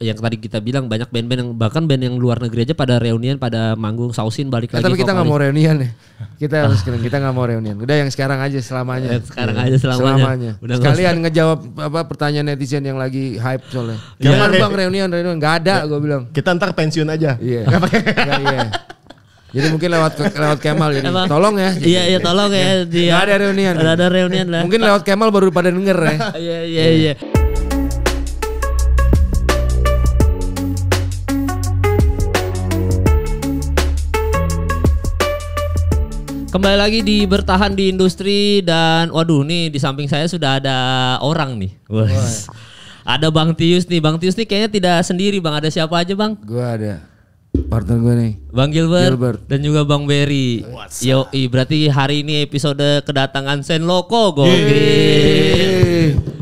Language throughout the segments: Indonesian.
yang tadi kita bilang banyak band-band yang bahkan band yang luar negeri aja pada reunian pada manggung sausin balik ya, lagi. Tapi kita nggak mau reunian ya. Kita harus kita nggak mau reunian. Udah yang sekarang aja selamanya. Ya, sekarang ya. aja selamanya. selamanya. Udah Sekalian gak... ngejawab apa pertanyaan netizen yang lagi hype soalnya. Iya, Jangan ya, bang reunian reunian nggak ada ya, gue bilang. Kita ntar pensiun aja. Iya. yeah. pakai. iya. Jadi mungkin lewat lewat Kemal jadi tolong ya. Jadi, iya iya tolong ya. Dia. Gak ada reunian. Gak ada reunian lah. Mungkin lewat Kemal baru pada denger ya. Iya iya iya. Kembali lagi di bertahan di industri dan waduh nih di samping saya sudah ada orang nih. Wes. Ada Bang Tius nih. Bang Tius nih kayaknya tidak sendiri Bang. Ada siapa aja Bang? Gua ada partner gue nih. Bang Gilbert, Gilbert. dan juga Bang Berry. Yo, berarti hari ini episode kedatangan Sen Loko gokil.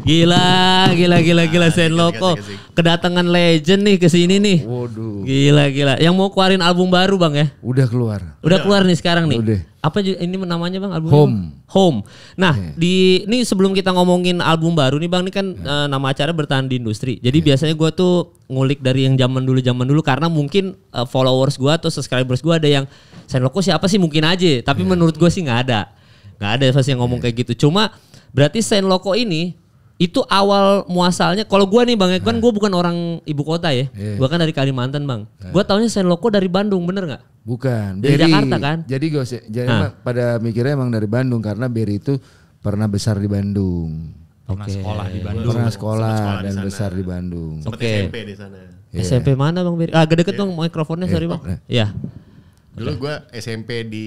Gila, gila, gila, gila ah, Sen Loko. Kedatangan legend nih ke sini nih. Waduh. Gila, gila. Yang mau keluarin album baru, Bang ya? Udah keluar. Udah keluar nih sekarang nih. Udah apa ini namanya bang album Home Home. Nah yeah. di ini sebelum kita ngomongin album baru nih bang ini kan yeah. Ya. uh, nama acara bertahan di industri. Jadi yeah. biasanya gue tuh ngulik dari yang zaman dulu zaman dulu karena mungkin uh, followers gue atau subscribers gue ada yang Senloko siapa sih mungkin aja. Tapi yeah. menurut gue sih nggak ada, nggak ada pasti yang ngomong yeah. kayak gitu. Cuma berarti Senloko ini itu awal muasalnya kalau gue nih bang Ekman nah. Eh. gue bukan orang ibu kota ya yeah. gue kan dari Kalimantan bang nah. Eh. gue taunya Loko dari Bandung bener nggak bukan dari beri, Jakarta kan jadi gue jadi nah. pada mikirnya emang dari Bandung karena Beri itu pernah besar di Bandung pernah sekolah di Bandung pernah sekolah, sekolah dan di besar di Bandung oke SMP di sana yeah. SMP mana bang Beri? ah gede deket yeah. mikrofonnya yeah. sorry bang eh. Iya ya yeah. Dulu gue SMP di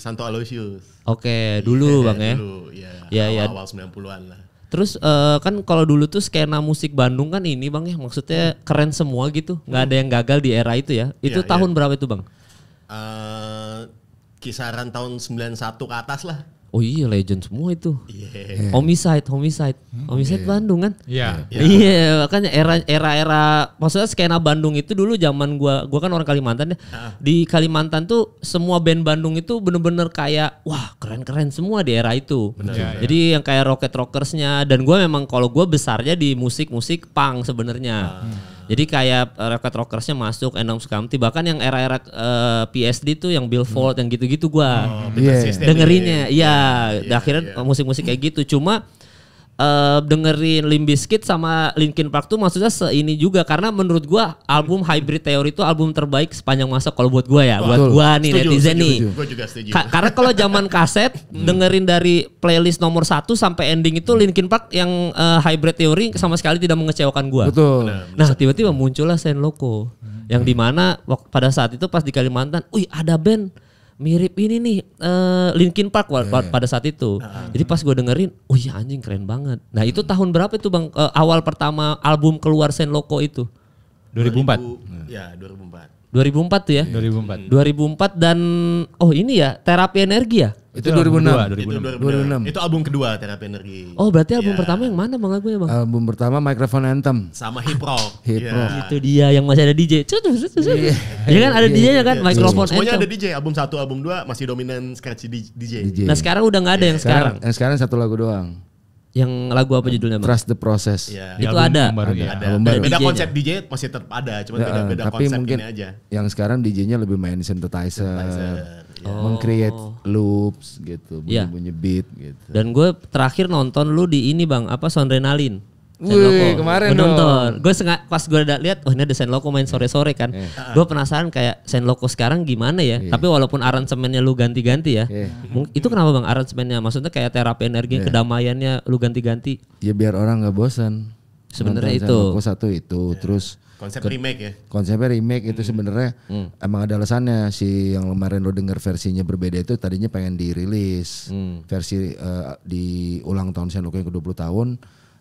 Santo Aloysius. Oke, okay, dulu yeah, Bang ya. Dulu, ya. Iya, ya awal, -awal ya. 90-an lah. Terus uh, kan kalau dulu tuh skena musik Bandung kan ini bang ya maksudnya keren semua gitu, nggak ada yang gagal di era itu ya. Itu ya, tahun ya. berapa itu bang? Uh, kisaran tahun 91 ke atas lah. Oh iya legend semua itu. Yeah. Homicide, homicide, hmm. homicide yeah. Bandung kan? Iya. Yeah. Iya yeah. yeah, makanya era era era maksudnya skena Bandung itu dulu zaman gua gua kan orang Kalimantan ya. Uh. Di Kalimantan tuh semua band Bandung itu bener-bener kayak wah keren-keren semua di era itu. Bener. Yeah, iya, Jadi yang kayak Rocket Rockersnya dan gua memang kalau gua besarnya di musik musik punk sebenarnya. Uh. Jadi kayak uh, eh, Rocket Rockersnya masuk, Enom Skamti, bahkan yang era-era uh, eh, PSD tuh yang Billfold hmm. yang gitu-gitu gua oh, yeah. Iya. dengerinnya. Ya. Iya, yeah. Iya, yeah, yeah, akhirnya iya. musik-musik yeah. kayak gitu. Cuma uh, dengerin Limbiskit sama Linkin Park tuh maksudnya seini juga karena menurut gua album Hybrid Theory itu album terbaik sepanjang masa kalau buat gua ya, Wah, buat gua nih setuju, netizen setuju, nih. Setuju. Gua juga setuju. Ka karena kalau zaman kaset hmm. dengerin dari playlist nomor satu sampai ending itu Linkin Park yang uh, Hybrid Theory sama sekali tidak mengecewakan gua. Betul. Nah, tiba-tiba muncullah Sen Loco hmm. yang dimana pada saat itu pas di Kalimantan, "Wih, ada band mirip ini nih uh, Linkin Park yeah. Iya. pada saat itu. Hmm. Jadi pas gue dengerin, oh iya anjing keren banget. Nah itu hmm. tahun berapa itu bang? Uh, awal pertama album keluar Sen Loco itu? 2004. 2000, iya. ya 2004. 2004 tuh ya? 2004. 2004 dan oh ini ya terapi energi ya? Itu, 2006. 2006. Itu 2006. 2006. Itu album kedua Terapi Energi. Oh, berarti album yeah. pertama yang mana Bang Agung ya, Bang? Album pertama Microphone Anthem. Sama Hip hop Hip yeah. Itu dia yang masih ada DJ. Cucu, cucu, Iya yeah. kan ada yeah. DJ-nya iya, kan yeah. Microphone Semuanya Anthem. Semuanya ada DJ, album satu album dua masih dominan scratchy DJ. DJ. Nah, sekarang udah nggak ada yeah. yang sekarang. Yang sekarang satu lagu doang yang lagu apa judulnya Trust the Process. Ya, itu ada. Baru, ada. ada. Album baru. Beda konsep DJ masih tetap ada, cuma ya, beda beda tapi mungkin ini aja. Yang sekarang DJ-nya lebih main synthesizer, synthesizer ya. oh. mengcreate loops gitu, iya. bunyi-bunyi ya. beat gitu. Dan gue terakhir nonton lu di ini bang, apa Sonrenalin? Wih, kemarin gua nonton. Gue sengat pas gue udah lihat, oh ini ada Loco main iya. sore-sore kan. Yeah. Gue penasaran kayak Loco sekarang gimana ya. Yeah. Tapi walaupun aransemennya lu ganti-ganti ya. Yeah. Itu kenapa bang aransemennya? Maksudnya kayak terapi energi, yeah. kedamaiannya lu ganti-ganti. Ya biar orang nggak bosan. Sebenarnya itu. satu itu. Yeah. Terus konsep ke, remake ya. Konsepnya remake itu hmm. sebenarnya hmm. emang ada alasannya si yang kemarin lo denger versinya berbeda itu tadinya pengen dirilis hmm. versi uh, di ulang tahun Loco yang ke-20 tahun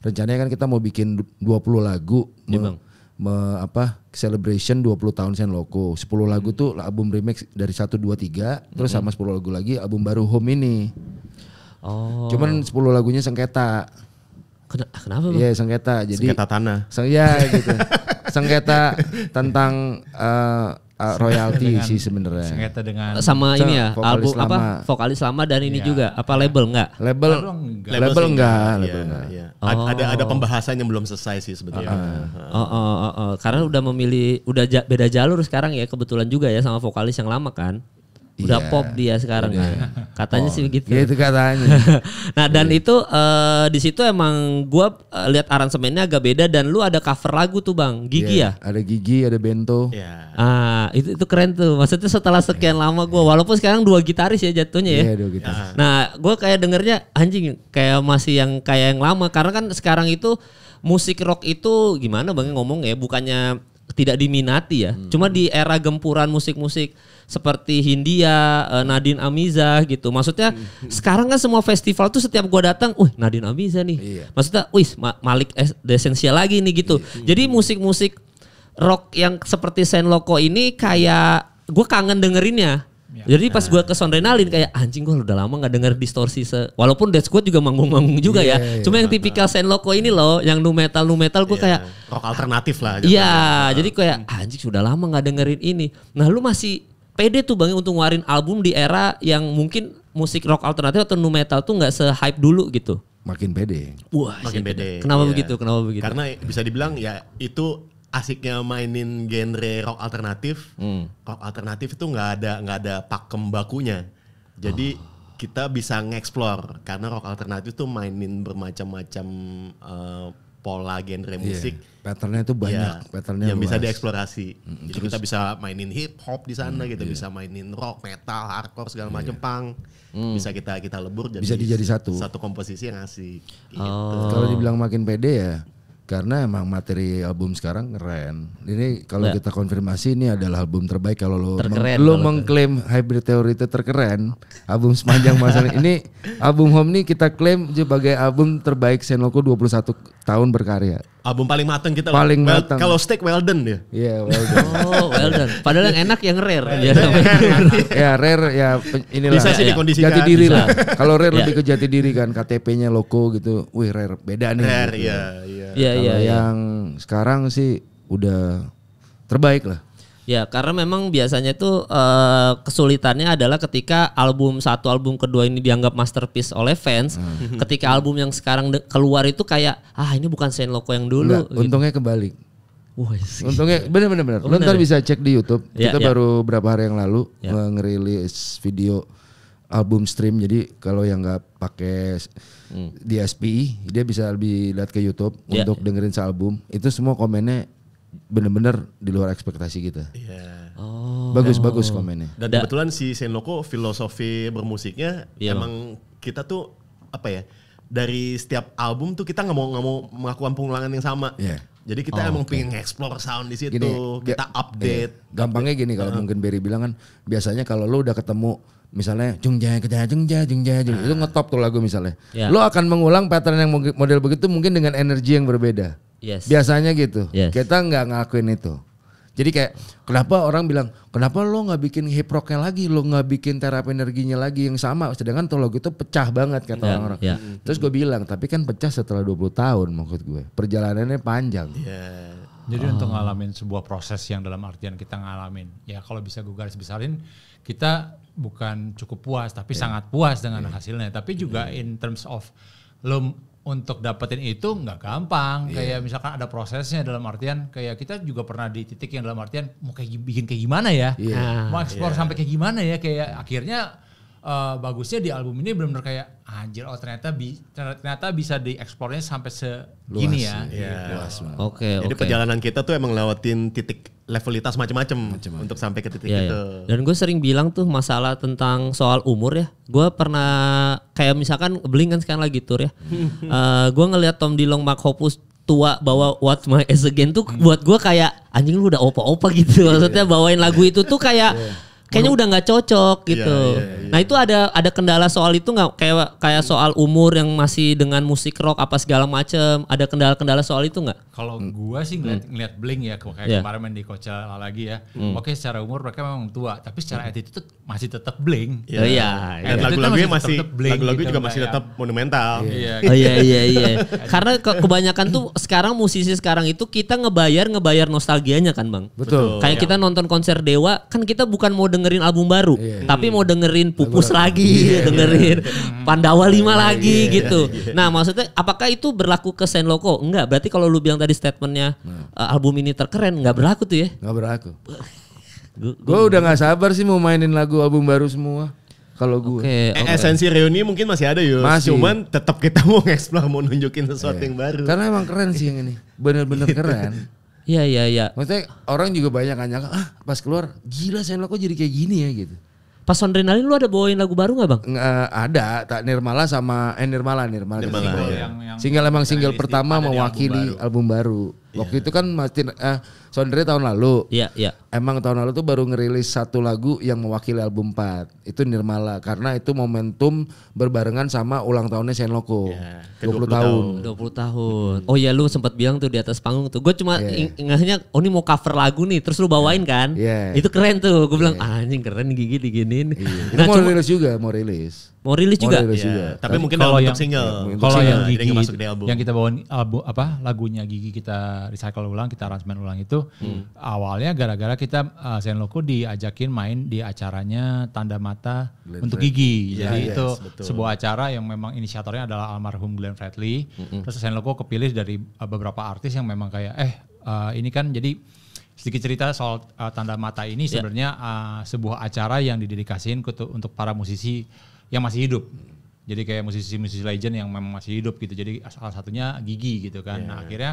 rencananya kan kita mau bikin 20 lagu ya, me, iya, me, apa celebration 20 tahun Sen Loco. 10 lagu hmm. tuh album remix dari 1 2 3 hmm. terus sama 10 lagu lagi album baru Home ini. Oh. Cuman 10 lagunya sengketa. Ken ah, kenapa? Iya, yeah, sengketa. Jadi sengketa tanah. Seng ya gitu. sengketa tentang uh, uh, ah, royalti sih sebenarnya. Sengketa dengan sama ini ya, album lama. apa vokalis lama dan ini ya. juga apa iya. label enggak? Label label enggak. Label enggak, Label enggak. Ya, ya. Oh. Ada ada pembahasannya belum selesai sih sebetulnya. Uh, ah, ah. iya. Oh, oh, oh, oh. Karena udah memilih udah beda jalur sekarang ya kebetulan juga ya sama vokalis yang lama kan udah yeah. pop dia sekarang kan. Katanya oh. sih begitu. Ya itu katanya. nah, dan iya. itu uh, di situ emang gua uh, lihat aransemennya agak beda dan lu ada cover lagu tuh, Bang. Gigi yeah. ya? Ada Gigi, ada Bento. Yeah. Ah, itu itu keren tuh. Maksudnya setelah sekian iya. lama gua iya. walaupun sekarang dua gitaris ya jatuhnya ya. dua gitaris. Ya. Nah, gua kayak dengernya anjing kayak masih yang kayak yang lama karena kan sekarang itu musik rock itu gimana Bang ngomong ya, bukannya tidak diminati ya. Hmm. Cuma di era gempuran musik-musik seperti Hindia, uh, Nadine Amiza gitu. Maksudnya hmm. sekarang kan semua festival tuh setiap gua datang, wih Nadine Amiza nih. Iya. Maksudnya, wih Ma Malik Desensia lagi nih gitu. Iya. Jadi musik-musik rock yang seperti Sen Loco ini kayak gua kangen dengerinnya. Ya. Jadi pas ah. gue ke Sonrenalin kayak anjing gue udah lama gak denger distorsi se walaupun Dead Squad juga manggung-manggung juga yeah, ya. Iya, Cuma yeah. yang iya. tipikal Sen Loco ini loh, yang nu metal nu metal gue yeah. kayak rock alternatif lah. Iya, jadi ah. kayak anjing sudah lama gak dengerin ini. Nah lu masih pede tuh Bang ya untuk ngeluarin album di era yang mungkin musik rock alternatif atau nu metal tuh nggak se-hype dulu gitu. Makin pede. Wah, makin pede. Kenapa iya. begitu? Kenapa begitu? Karena bisa dibilang ya itu asiknya mainin genre rock alternatif. Hmm. Rock alternatif itu nggak ada nggak ada pakem bakunya. Jadi oh kita bisa ngeksplor karena rock alternatif tuh mainin bermacam-macam uh, pola genre iya. musik yeah patternnya itu banyak yeah. patternnya yang luas. bisa dieksplorasi mm -hmm. jadi Terus, kita bisa mainin hip hop di sana mm, kita yeah. bisa iya. mainin rock metal hardcore segala iya. macam Pang, mm. bisa kita kita lebur jadi bisa dijadi satu satu komposisi yang asik gitu. oh. kalau dibilang makin pede ya karena emang materi album sekarang keren. Ini kalau iya. kita konfirmasi ini adalah album terbaik kalau lo meng, lo mengklaim hybrid theory itu terkeren. Album sepanjang masa ini album Home ini kita klaim sebagai album terbaik Senoko 21 tahun berkarya. Album paling mateng kita paling well, mateng. Kalau steak Weldon ya Iya, yeah, Weldon. oh, Weldon. Padahal yang enak yang rare. Iya, ya, yeah, rare ya inilah. Bisa sih ya, dikondisikan. Jati diri lah. Kalau rare iya. lebih ke jati diri kan KTP-nya loko gitu. Wih, rare beda nih. Rare, gitu. iya, iya. Iya, iya, iya. Yang sekarang sih udah terbaik lah. Ya, karena memang biasanya itu uh, eh, kesulitannya adalah ketika album satu album kedua ini dianggap masterpiece oleh fans, hmm. ketika album yang sekarang keluar itu kayak ah ini bukan Saint Loco yang dulu. Enggak, gitu. Untungnya kebalik. Wah, untungnya benar-benar benar. Lo ntar ya? bisa cek di YouTube. Ya, Kita ya. baru berapa hari yang lalu ya. ngerilis video album stream. Jadi kalau yang nggak pakai hmm. di SPI, dia bisa lebih lihat ke YouTube ya. untuk dengerin sealbum. Itu semua komennya bener-bener di luar ekspektasi kita. Iya. Yeah. Oh. Bagus oh. bagus komennya. Dan da. kebetulan si Senoko filosofi bermusiknya yeah. emang kita tuh apa ya? Dari setiap album tuh kita nggak mau nggak mau melakukan pengulangan yang sama. Yeah. Jadi kita oh, emang okay. pengen explore sound di situ, gini, kita update. Iya. Gampangnya gini kalau uh. mungkin Berry bilang kan biasanya kalau lu udah ketemu misalnya jung jaya jung jaya jung jaya jung jaya nah. itu ngetop tuh lagu misalnya. Yeah. Lu akan mengulang pattern yang model begitu mungkin dengan energi yang berbeda. Yes. Biasanya gitu. Yes. Kita nggak ngakuin itu. Jadi kayak kenapa orang bilang kenapa lo nggak bikin hiproknya lagi, lo nggak bikin terapi energinya lagi yang sama, sedangkan tolog itu pecah banget kata yeah, orang-orang. Yeah. Terus gue bilang tapi kan pecah setelah 20 tahun maksud gue, perjalanannya panjang. Yeah. Jadi oh. untuk ngalamin sebuah proses yang dalam artian kita ngalamin, ya kalau bisa gue garis besarin, kita bukan cukup puas tapi yeah. sangat puas dengan yeah. hasilnya, tapi juga yeah. in terms of lo untuk dapetin itu nggak gampang. Yeah. Kayak misalkan ada prosesnya dalam artian kayak kita juga pernah di titik yang dalam artian mau kayak bikin kayak gimana ya, yeah. mau iya. ekspor yeah. sampai kayak gimana ya, kayak akhirnya uh, bagusnya di album ini benar-benar kayak anjir oh ternyata bi ternyata bisa diekspornya sampai segini Luas, ya. Iya. Gitu. Oke, okay, Jadi okay. perjalanan kita tuh emang lewatin titik levelitas macam-macam untuk sampai ke titik yeah, iya. itu. Yeah. Dan gue sering bilang tuh masalah tentang soal umur ya. Gue pernah kayak misalkan beling kan sekarang lagi tur ya. uh, hmm. eh, gue ngelihat Tom Dilong Mark Hoppus tua bawa What My Age Again tuh hmm. buat gue kayak anjing lu udah opa-opa gitu. Iya. Maksudnya bawain lagu itu tuh kayak iya kayaknya udah nggak cocok iya, gitu. Yeah, yeah, yeah. Nah itu ada ada kendala soal itu nggak kayak kayak soal umur yang masih dengan musik rock apa segala macem. Ada kendala-kendala soal itu nggak? Kalau gua sih ngeliat, hmm. ngeliat bling ya kayak yeah. kemarin di Coachella lagi ya. Hmm. Oke secara umur mereka memang tua, tapi secara hmm. attitude masih tetap bling. Iya. Yeah. Iya. Iya, yeah, yeah. Dan lagu-lagunya masih lagu-lagu gitu, juga masih tetap monumental. Oh, iya. iya iya iya. Karena ke kebanyakan tuh sekarang musisi sekarang itu kita ngebayar ngebayar nostalgianya kan bang. Betul. Kayak yeah. kita nonton konser Dewa kan kita bukan mode dengerin album baru, yeah. Iya. tapi mau dengerin Pupus Lalu, lagi, yeah, iya. dengerin hmm. Pandawa lima iya, lagi yeah, gitu. Nah, maksudnya apakah itu berlaku ke sen loko Enggak, berarti kalau lu bilang tadi statementnya nah. Eh, album ini terkeren, enggak berlaku tuh ya? Enggak berlaku. gue udah nggak sabar sih mau mainin lagu album baru semua kalau gue. Okay, eh, okay. Esensi reuni mungkin masih ada yuk. Masih. Cuman tetap kita mau ngeksplor mau nunjukin sesuatu yeah. yang baru. Karena emang keren sih yang ini. Bener-bener keren. Iya iya iya. Maksudnya orang juga banyak kan nyangka ah pas keluar gila saya lo kok jadi kayak gini ya gitu. Pas Sondrenalin lu ada bawain lagu baru gak bang? Nggak ada, tak Nirmala sama eh Nirmala Nirmala. Nirmala single. Ya. Yang, yang single emang single pertama mewakili album baru. Album baru. Waktu iya. itu kan Martin eh, Sondre tahun lalu. Iya, iya. Emang tahun lalu tuh baru ngerilis satu lagu yang mewakili album 4. Itu Nirmala karena itu momentum berbarengan sama ulang tahunnya Senloko. Ya, 20, 20 tahun. 20 tahun. Oh iya lu sempat bilang tuh di atas panggung tuh. Gue cuma yeah. ingatnya oh ini mau cover lagu nih terus lu bawain yeah. kan. Yeah. Itu keren tuh. Gue bilang yeah. Iya. anjing keren gigi diginin. Yeah. nah, mau rilis juga, mau rilis. Mau rilis juga. Mau juga. Iya, tapi, Tapi mungkin kalau yang single. Ya, kalau yang gigi, yang kita bawain album apa lagunya gigi kita recycle ulang, kita aransemen ulang itu hmm. awalnya gara-gara kita uh, eh, Loko diajakin main di acaranya tanda mata Glenn untuk gigi. Yeah, Jadi yeah, itu yes, sebuah acara yang memang inisiatornya adalah almarhum Glenn Fredly. Hmm. Terus Loko kepilih dari eh, beberapa artis yang memang kayak eh uh, ini kan jadi sedikit cerita soal uh, tanda mata ini yeah. sebenarnya uh, sebuah acara yang didedikasiin untuk para musisi yang masih hidup. Jadi kayak musisi-musisi legend yang memang masih hidup gitu. Jadi salah satunya Gigi gitu kan. Yeah. Nah, iya. akhirnya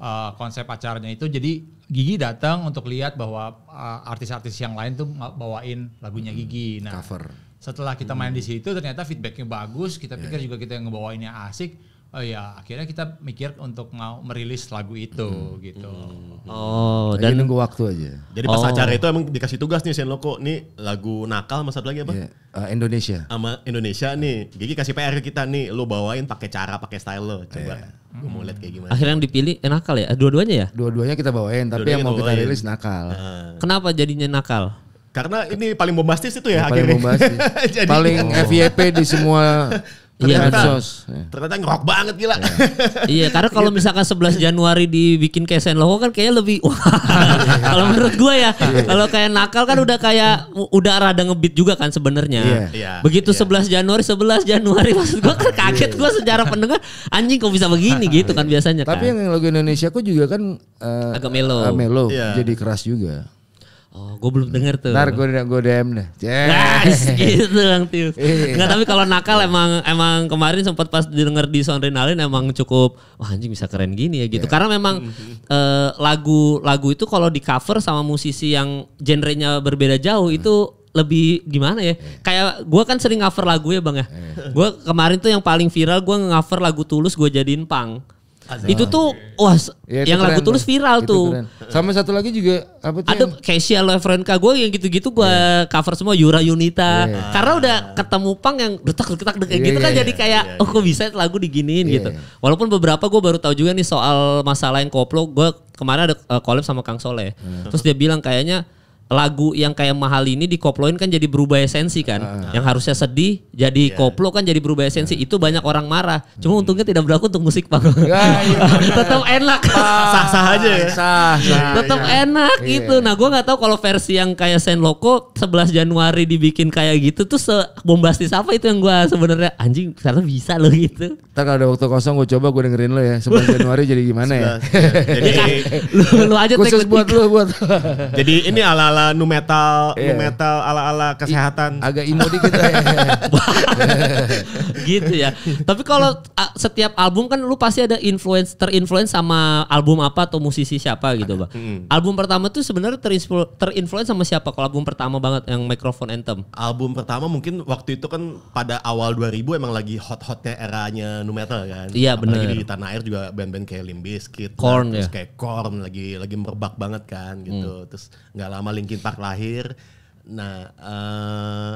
uh, konsep acaranya itu jadi Gigi datang untuk lihat bahwa uh, artis-artis yang lain tuh bawain lagunya hmm, Gigi. Nah, cover. Setelah kita main hmm. di situ ternyata feedbacknya bagus. Kita yeah. pikir iya. juga kita yang ngebawainnya asik oh ya akhirnya kita mikir untuk mau merilis lagu itu hmm. gitu. Hmm. Oh, dan gitu. nunggu waktu aja. Jadi pas oh. acara itu emang dikasih tugas nih Loko, nih lagu nakal masa lagi apa? Yeah. Iya, uh, Indonesia. Sama Indonesia nih. Gigi kasih PR ke kita nih, lu bawain pakai cara, pakai style lo. Coba. Yeah. Gue mau lihat kayak gimana. Akhirnya yang dipilih eh, nakal ya? Eh, dua-duanya ya? Dua-duanya kita bawain, tapi Dua yang mau kita rilis nakal. Uh. Kenapa jadinya nakal? Karena ini paling bombastis itu ya, ya akhirnya. Paling bombastis. paling oh. FYP di semua iya medsos. Iya. Ternyata ngerok banget gila. Iya, iya karena kalau gitu. misalkan 11 Januari dibikin kayak Senloho kan kayaknya lebih wah. kalau menurut gua ya, iya, kalau kayak nakal kan udah kayak udah rada ngebit juga kan sebenarnya. Begitu 11 Januari 11 Januari maksud gua kan kaget gua secara pendengar anjing kok bisa begini gitu kan biasanya Tapi kan. Tapi yang lagu Indonesia aku juga kan eh, agak melo. Agak melo. Jadi keras juga. Oh, gue belum denger tuh. Ntar gue gue DM deh. Yes, gitu Bang Tius. Enggak, iya. tapi kalau nakal emang emang kemarin sempat pas denger di Sonrenalin emang cukup wah anjing bisa keren gini ya gitu. Yeah. Karena memang lagu-lagu mhm. eh, uh, itu kalau di cover sama musisi yang genrenya berbeda jauh iya. itu lebih gimana ya? Iya. Kayak gue kan sering cover lagu ya bang ya. Gue kemarin tuh yang paling viral gue nge-cover lagu Tulus gue jadiin pang. Azam. Itu tuh wah ya, yang keren, lagu tulus viral tuh. Keren. Sama satu lagi juga apa tuh? Ada yang... Kesia Lefrenka gue yang gitu-gitu gue yeah. cover semua Yura Yunita. Yeah. Karena udah ketemu pang yang detak-detak iya, gitu kan, iya, iya. kayak yeah, gitu yeah, kan yeah, jadi kayak yeah, oh kok bisa lagu diginiin yeah. gitu. Walaupun beberapa gue baru tahu juga nih soal masalah yang koplo gue kemarin ada uh, sama Kang Soleh. Yeah. Terus dia bilang kayaknya lagu yang kayak mahal ini dikoploin kan jadi berubah esensi kan. Uh. Yang harusnya sedih jadi yeah. koplo kan jadi berubah esensi. Uh. Itu banyak orang marah. Cuma hmm. untungnya tidak berlaku untuk musik Pak. Ya, iya, iya. Tetap enak. Sah-sah aja ya. Sah, sah, Tetap iya. enak iya. gitu. Nah, gue nggak tahu kalau versi yang kayak Sen Loco 11 Januari dibikin kayak gitu tuh bombastis apa itu yang gua sebenarnya anjing karena bisa loh gitu. Entar ada waktu kosong gue coba gue dengerin lo ya. 11 Januari jadi gimana ya? jadi lu, lu aja khusus buat lu buat. jadi ini ala-ala ala nu metal, yeah. nu iya. metal ala ala kesehatan. I, agak imo dikit Ya. gitu ya. Tapi kalau setiap album kan lu pasti ada influence terinfluence sama album apa atau musisi siapa gitu, Bang. Hmm. Album pertama tuh sebenarnya terinfluence terinfluence sama siapa? Kalau album pertama banget yang Microphone Anthem. Album pertama mungkin waktu itu kan pada awal 2000 emang lagi hot-hotnya eranya nu metal kan. Iya benar. Di tanah air juga band-band kayak Limp Bizkit, Korn, nah, ya. kayak Korn lagi lagi merebak banget kan gitu. Hmm. Terus nggak lama Link Linkin Park lahir. Nah, uh,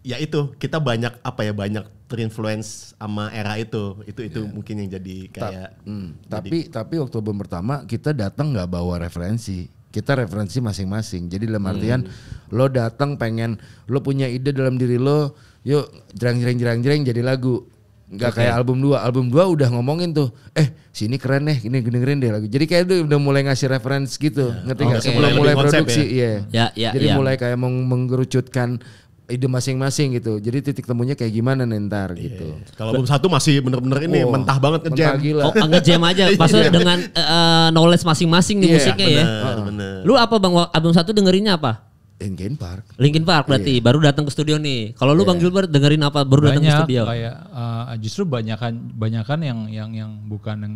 ya itu kita banyak apa ya banyak terinfluence sama era itu. Itu itu yeah. mungkin yang jadi kayak. Ta hmm, hmm tapi jadi, tapi waktu album pertama kita datang nggak bawa referensi kita referensi masing-masing. Jadi dalam hmm. artian hmm. lo datang pengen lo punya ide dalam diri lo, yuk jerang jerang jerang jerang jadi lagu nggak okay. kayak album dua, Album dua udah ngomongin tuh, eh sini keren nih, ini dengerin deh lagi. Jadi kayak udah mulai ngasih reference gitu. Yeah. Ngerti okay. Sebelum mulai produksi, ya. Yeah. Yeah, yeah, Jadi yeah. mulai kayak meng mengerucutkan ide masing-masing gitu. Jadi titik temunya kayak gimana nih ntar yeah. gitu. Kalau album satu masih bener-bener ini oh, mentah banget ngejam. Oh, ngejam aja. Iya. Maksudnya dengan uh, knowledge masing-masing di yeah, iya. musiknya ya. Bener. Lu apa Bang album satu dengerinnya apa? Linkin Park. Linkin Park berarti iya. baru datang ke studio nih. Kalau lu yeah. Bang Gilbert iya. dengerin apa baru datang ke studio? Kayak uh, justru banyakan banyakan yang yang yang bukan yang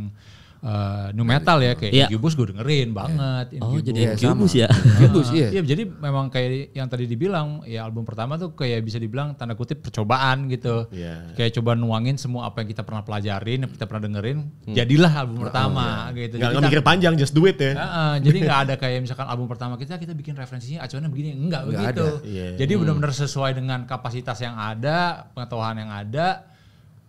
uh, nu metal ya kayak yeah. Incubus gue dengerin iya. banget. Yeah. Oh jadi iya, Incubus ya. Incubus iya. Iya jadi memang kayak yang tadi dibilang ya album pertama tuh kayak bisa dibilang tanda kutip percobaan gitu. Yeah. Kayak coba nuangin semua apa yang kita pernah pelajarin, yang kita pernah dengerin, hmm. jadilah album oh, pertama oh, iya. yeah. gitu. Gak, mikir panjang, just do it ya. Uh, uh, jadi nggak ada kayak misalkan album pertama kita kita bikin referensinya acuannya begini, enggak, enggak begitu. Ada. Yeah. Jadi hmm. benar-benar sesuai dengan kapasitas yang ada, pengetahuan yang ada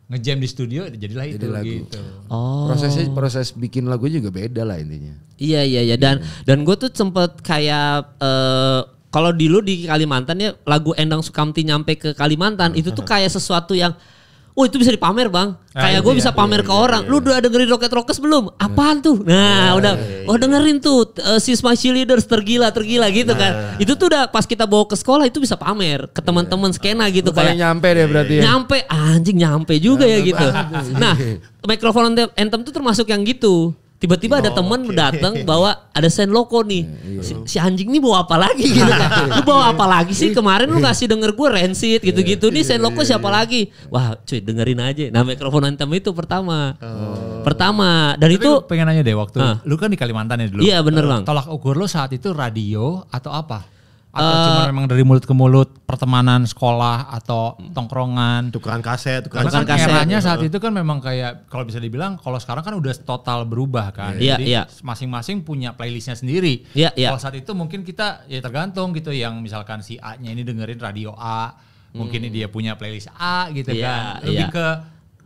ngejam di studio jadilah itu Jadi lagu. gitu. Oh. Prosesnya proses bikin lagu juga beda lah intinya. Iya iya iya dan yeah. dan gue tuh sempet kayak uh, kalau dulu di Kalimantan ya lagu Endang Sukamti nyampe ke Kalimantan itu tuh kayak sesuatu yang oh itu bisa dipamer bang. Ah, Kayak iya, gue iya, bisa pamer iya, ke iya, orang. Iya. Lu udah dengerin Rocket Rockers belum? Apaan tuh? Nah udah, oh dengerin tuh uh, eh, sis my cheerleaders tergila tergila gitu nah. kan. Itu tuh udah pas kita bawa ke sekolah itu bisa pamer ke teman-teman skena gitu Kayak nyampe deh berarti. Ya. Nyampe anjing nyampe juga ya gitu. nah, ya gitu. Nah mikrofon anthem tuh termasuk yang gitu. Tiba-tiba oh, ada teman okay. datang bawa ada sen loko nih. Iya. Si, si anjing nih bawa apa lagi gitu kan. lu bawa apa lagi sih? Iya. Kemarin lu ngasih denger gue rancid iya. gitu-gitu. Nih sen loko siapa lagi? Wah, cuy dengerin aja. Nah, mikrofon antem itu pertama. Oh. Pertama. Dan Tapi itu pengen nanya deh waktu uh. lu kan di Kalimantan ya dulu. Iya, bener uh, Bang. Tolak ukur lu saat itu radio atau apa? atau uh, cuma memang dari mulut ke mulut pertemanan sekolah atau tongkrongan tukeran kaset tukeran, kan kaset eranya saat itu kan memang kayak kalau bisa dibilang kalau sekarang kan udah total berubah kan yeah, jadi yeah. masing-masing punya playlistnya sendiri yeah, yeah. kalau saat itu mungkin kita ya tergantung gitu yang misalkan si A nya ini dengerin radio A hmm. mungkin dia punya playlist A gitu yeah, kan lebih yeah. ke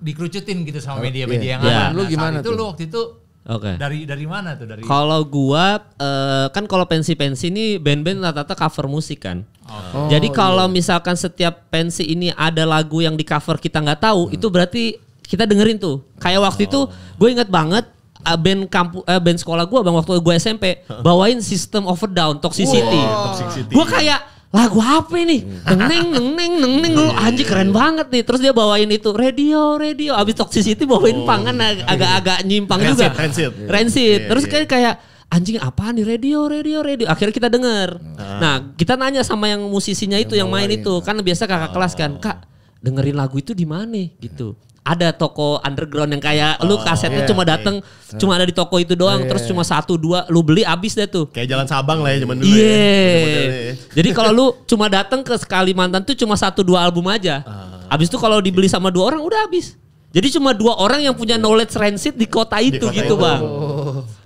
dikerucutin gitu sama media-media yeah. yang yeah. ada nah, lu gimana saat itu tuh? lu waktu itu Oke. Okay. Dari dari mana tuh dari? Kalau gua uh, kan kalau pensi-pensi ini band-band rata-rata cover musik kan. Oh, Jadi iya. kalau iya. misalkan setiap pensi ini ada lagu yang di cover kita nggak tahu, hmm. itu berarti kita dengerin tuh. Kayak waktu oh. itu gue inget banget uh, band kampu uh, band sekolah gua bang waktu gue SMP bawain System of a Down Toxicity. Wow. Toxicity. Gue kayak lagu apa ini? Hmm. Neng neng neng neng neng lu iya, iya, anjing keren iya. banget nih. Terus dia bawain itu radio radio abis toxicity bawain oh, pangan agak-agak nyimpang rancid, juga. Rancid. Rancid. Yeah, Terus kayak kayak anjing apa nih radio radio radio. Akhirnya kita denger. Hmm. Nah, kita nanya sama yang musisinya itu yang, main itu. Kan biasa kakak kelas kan, oh. "Kak, dengerin lagu itu di mana?" gitu ada toko underground yang kayak oh, lu kasetnya yeah, cuma iya. dateng yeah. cuma ada di toko itu doang yeah, terus iya, cuma iya. satu dua lu beli abis deh tuh kayak jalan Sabang lah ya cuman dulu yeah. Ya, ya, jadi kalau lu cuma dateng ke Kalimantan tuh cuma satu dua album aja ah. abis tuh kalau dibeli sama dua orang udah abis jadi cuma dua orang yang punya knowledge transit di kota itu kota gitu itu. bang. Oh.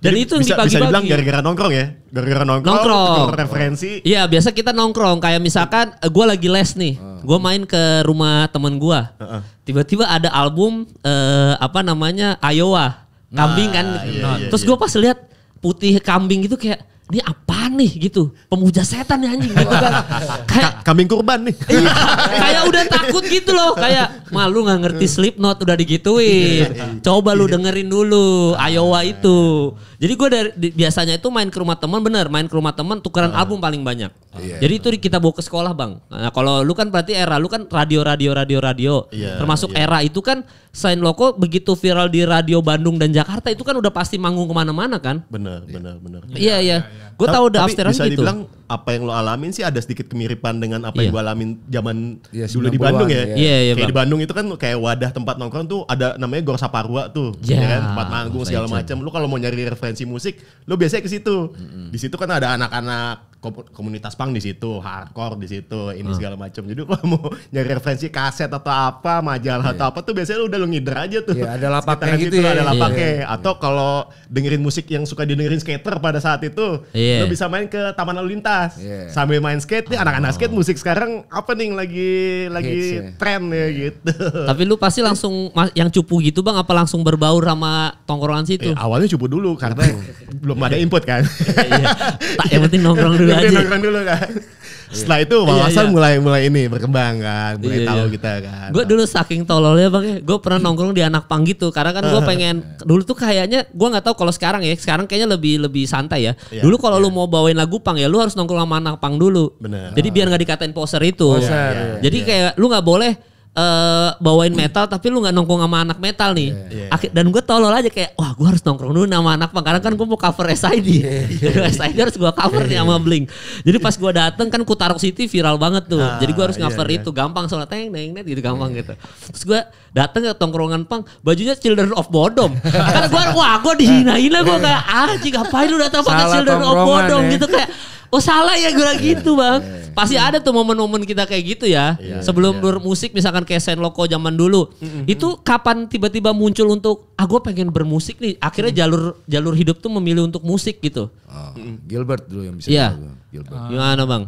Dan itu bisa, Bisa dibilang gara-gara nongkrong ya. Gara-gara nongkrong. Nongkrong. Referensi. Iya, biasa kita nongkrong kayak misalkan eh, gue lagi les nih. Hmm. Gue main ke rumah temen gue. Tiba-tiba ada album eh, apa namanya? Iowa. Nah, kambing kan. iya, iya, Terus gue pas lihat putih kambing gitu kayak ini apa nih gitu pemuja setan ya anjing gitu kan kayak kambing kurban nih iya, kayak udah takut gitu loh kayak malu nggak ngerti Slipknot udah digituin iya, iya. coba lu iya. dengerin dulu Iowa itu jadi gue dari di, biasanya itu main ke rumah teman bener, main ke rumah teman tukeran uh. album paling banyak. Uh. Yeah. Iya, Jadi itu kita bawa ke sekolah bang. Nah, kalau lu kan berarti era lu kan radio radio radio radio. Yeah, Termasuk yeah. era itu kan Sain Loko begitu viral di radio Bandung dan Jakarta itu kan udah pasti manggung kemana-mana kan. Bener yeah. bener bener. Iya iya. Yeah, yeah. Gue tau udah upstairs bisa gitu. dibilang apa yang lo alamin sih ada sedikit kemiripan dengan apa yeah. yang iya. gue alamin zaman yeah, dulu di Bandung ya. Iya, yeah. yeah, Kayak di Bandung itu kan kayak wadah tempat nongkrong tuh ada namanya Gor Saparua tuh. Yeah. Ya kan? Tempat manggung segala macam. Lo kalau mau nyari referensi musik, lo biasanya ke situ. Mm -hmm. Di situ kan ada anak-anak komunitas pang di situ, hardcore di situ, ini hmm. segala macam. Jadi kalau mau nyari referensi kaset atau apa, majalah yeah. atau iya. apa tuh biasanya lu udah lu ngider aja tuh. Yeah, ada lapaknya gitu ya. Ada iya, lapaknya. Yeah, Atau iya. kalau dengerin musik yang suka dengerin skater pada saat itu, yeah. lu bisa main ke taman lalu lintas. Yeah. Sambil main skate nih oh. anak-anak skate musik sekarang apa nih lagi lagi Hits, ya. tren ya gitu. Tapi lu pasti langsung yang cupu gitu Bang apa langsung berbaur sama tongkrongan situ. Eh, awalnya cupu dulu karena belum ada input kan. Iya, iya, Tak yang penting nongkrong dulu aja. nongkrong dulu kan. Iya. Setelah itu iya, wawasan iya, iya. mulai mulai ini berkembang kan, mulai iya, tahu iya. kita kan. Gue dulu saking tololnya bang, ya. gue pernah hmm. nongkrong di anak pang gitu karena kan gue pengen dulu tuh kayaknya gue nggak tahu kalau sekarang ya, sekarang kayaknya lebih lebih santai ya. Iya, dulu kalau iya. lu mau bawain lagu pang ya, lu harus nongkrong sama anak pang dulu. Bener. Jadi biar nggak dikatain poser itu. Poser. Iya, iya, Jadi kayak lu nggak boleh uh, bawain metal tapi lu nggak nongkrong sama anak metal nih. Yeah. Iya, iya. Yeah. Dan gue tolol aja kayak wah gue harus nongkrong dulu sama anak pang karena kan gue mau cover SID. Yeah. Iya, yeah. SID harus gue cover nih sama Blink. Jadi pas gue dateng kan Kutarok City viral banget tuh. Ah, Jadi gue harus cover yeah, yeah. itu gampang soalnya teng neng net gitu gampang yeah. gitu. Terus gue dateng ke tongkrongan pang bajunya Children of Bodom. karena gue wah gue dihina-hina gue kayak ah jika apa lu datang pakai Children of Bodom ya. gitu kayak oh salah ya gue iya. gitu bang iya. pasti ada tuh momen-momen kita kayak gitu ya iya, sebelum bermusik misalkan kayak Sen Loko zaman dulu itu kapan tiba-tiba muncul untuk ah gue pengen bermusik nih akhirnya jalur jalur hidup tuh memilih untuk musik gitu oh, Gilbert dulu yang bisa ya. gimana bang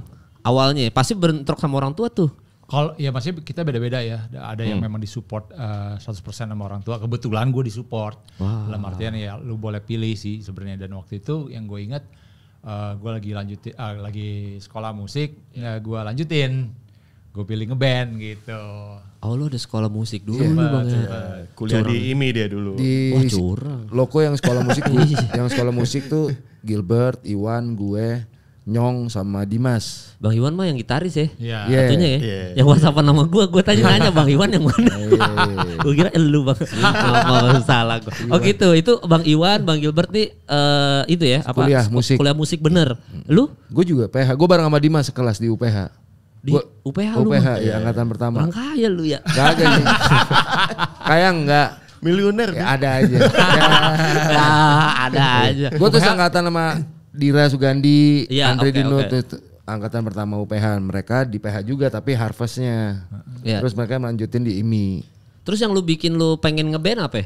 awalnya pasti bentrok sama orang tua tuh kalau ya pasti kita beda-beda ya. Ada yang hmm. memang disupport uh, eh, 100% sama orang tua. Kebetulan gue disupport. Wow. Dalam artian ya lu boleh pilih sih sebenarnya. Dan waktu itu yang gue ingat uh, eh, gue lagi lanjutin uh, eh, lagi sekolah musik yeah. ya gue lanjutin gue pilih ngeband gitu oh lu udah sekolah musik dulu yeah. bang ya. Eh, kuliah curang. di IMI dia dulu di Wah, curang. loko yang sekolah musik iya. yang sekolah musik tuh Gilbert Iwan gue Nyong sama Dimas. Bang Iwan mah yang gitaris ya. Iya. Yeah. Satunya iya. ya. Yeah. Yang WhatsApp nama gua, gua tanya-tanya iya. Bang Iwan yang mana. Iya. gua kira elu Bang. salah gua. Oh gitu, itu Bang Iwan, Bang Gilbert nih uh, itu ya apa? Kuliah musik. Kuliah musik bener. Lu? Gua juga PH. Gua bareng sama Dimas sekelas di UPH di gua, UPH, UPH lu UPH ya angkatan pertama orang kaya lu ya gak ada nih kaya enggak miliuner ya, ada aja ya, ada aja gue tuh angkatan sama Dira Sugandi, ya, Andre okay, Dino okay. angkatan pertama UPH mereka di PH juga tapi harvestnya. Ya. Terus mereka melanjutin di IMI. Terus yang lu bikin lu pengen ngeband apa?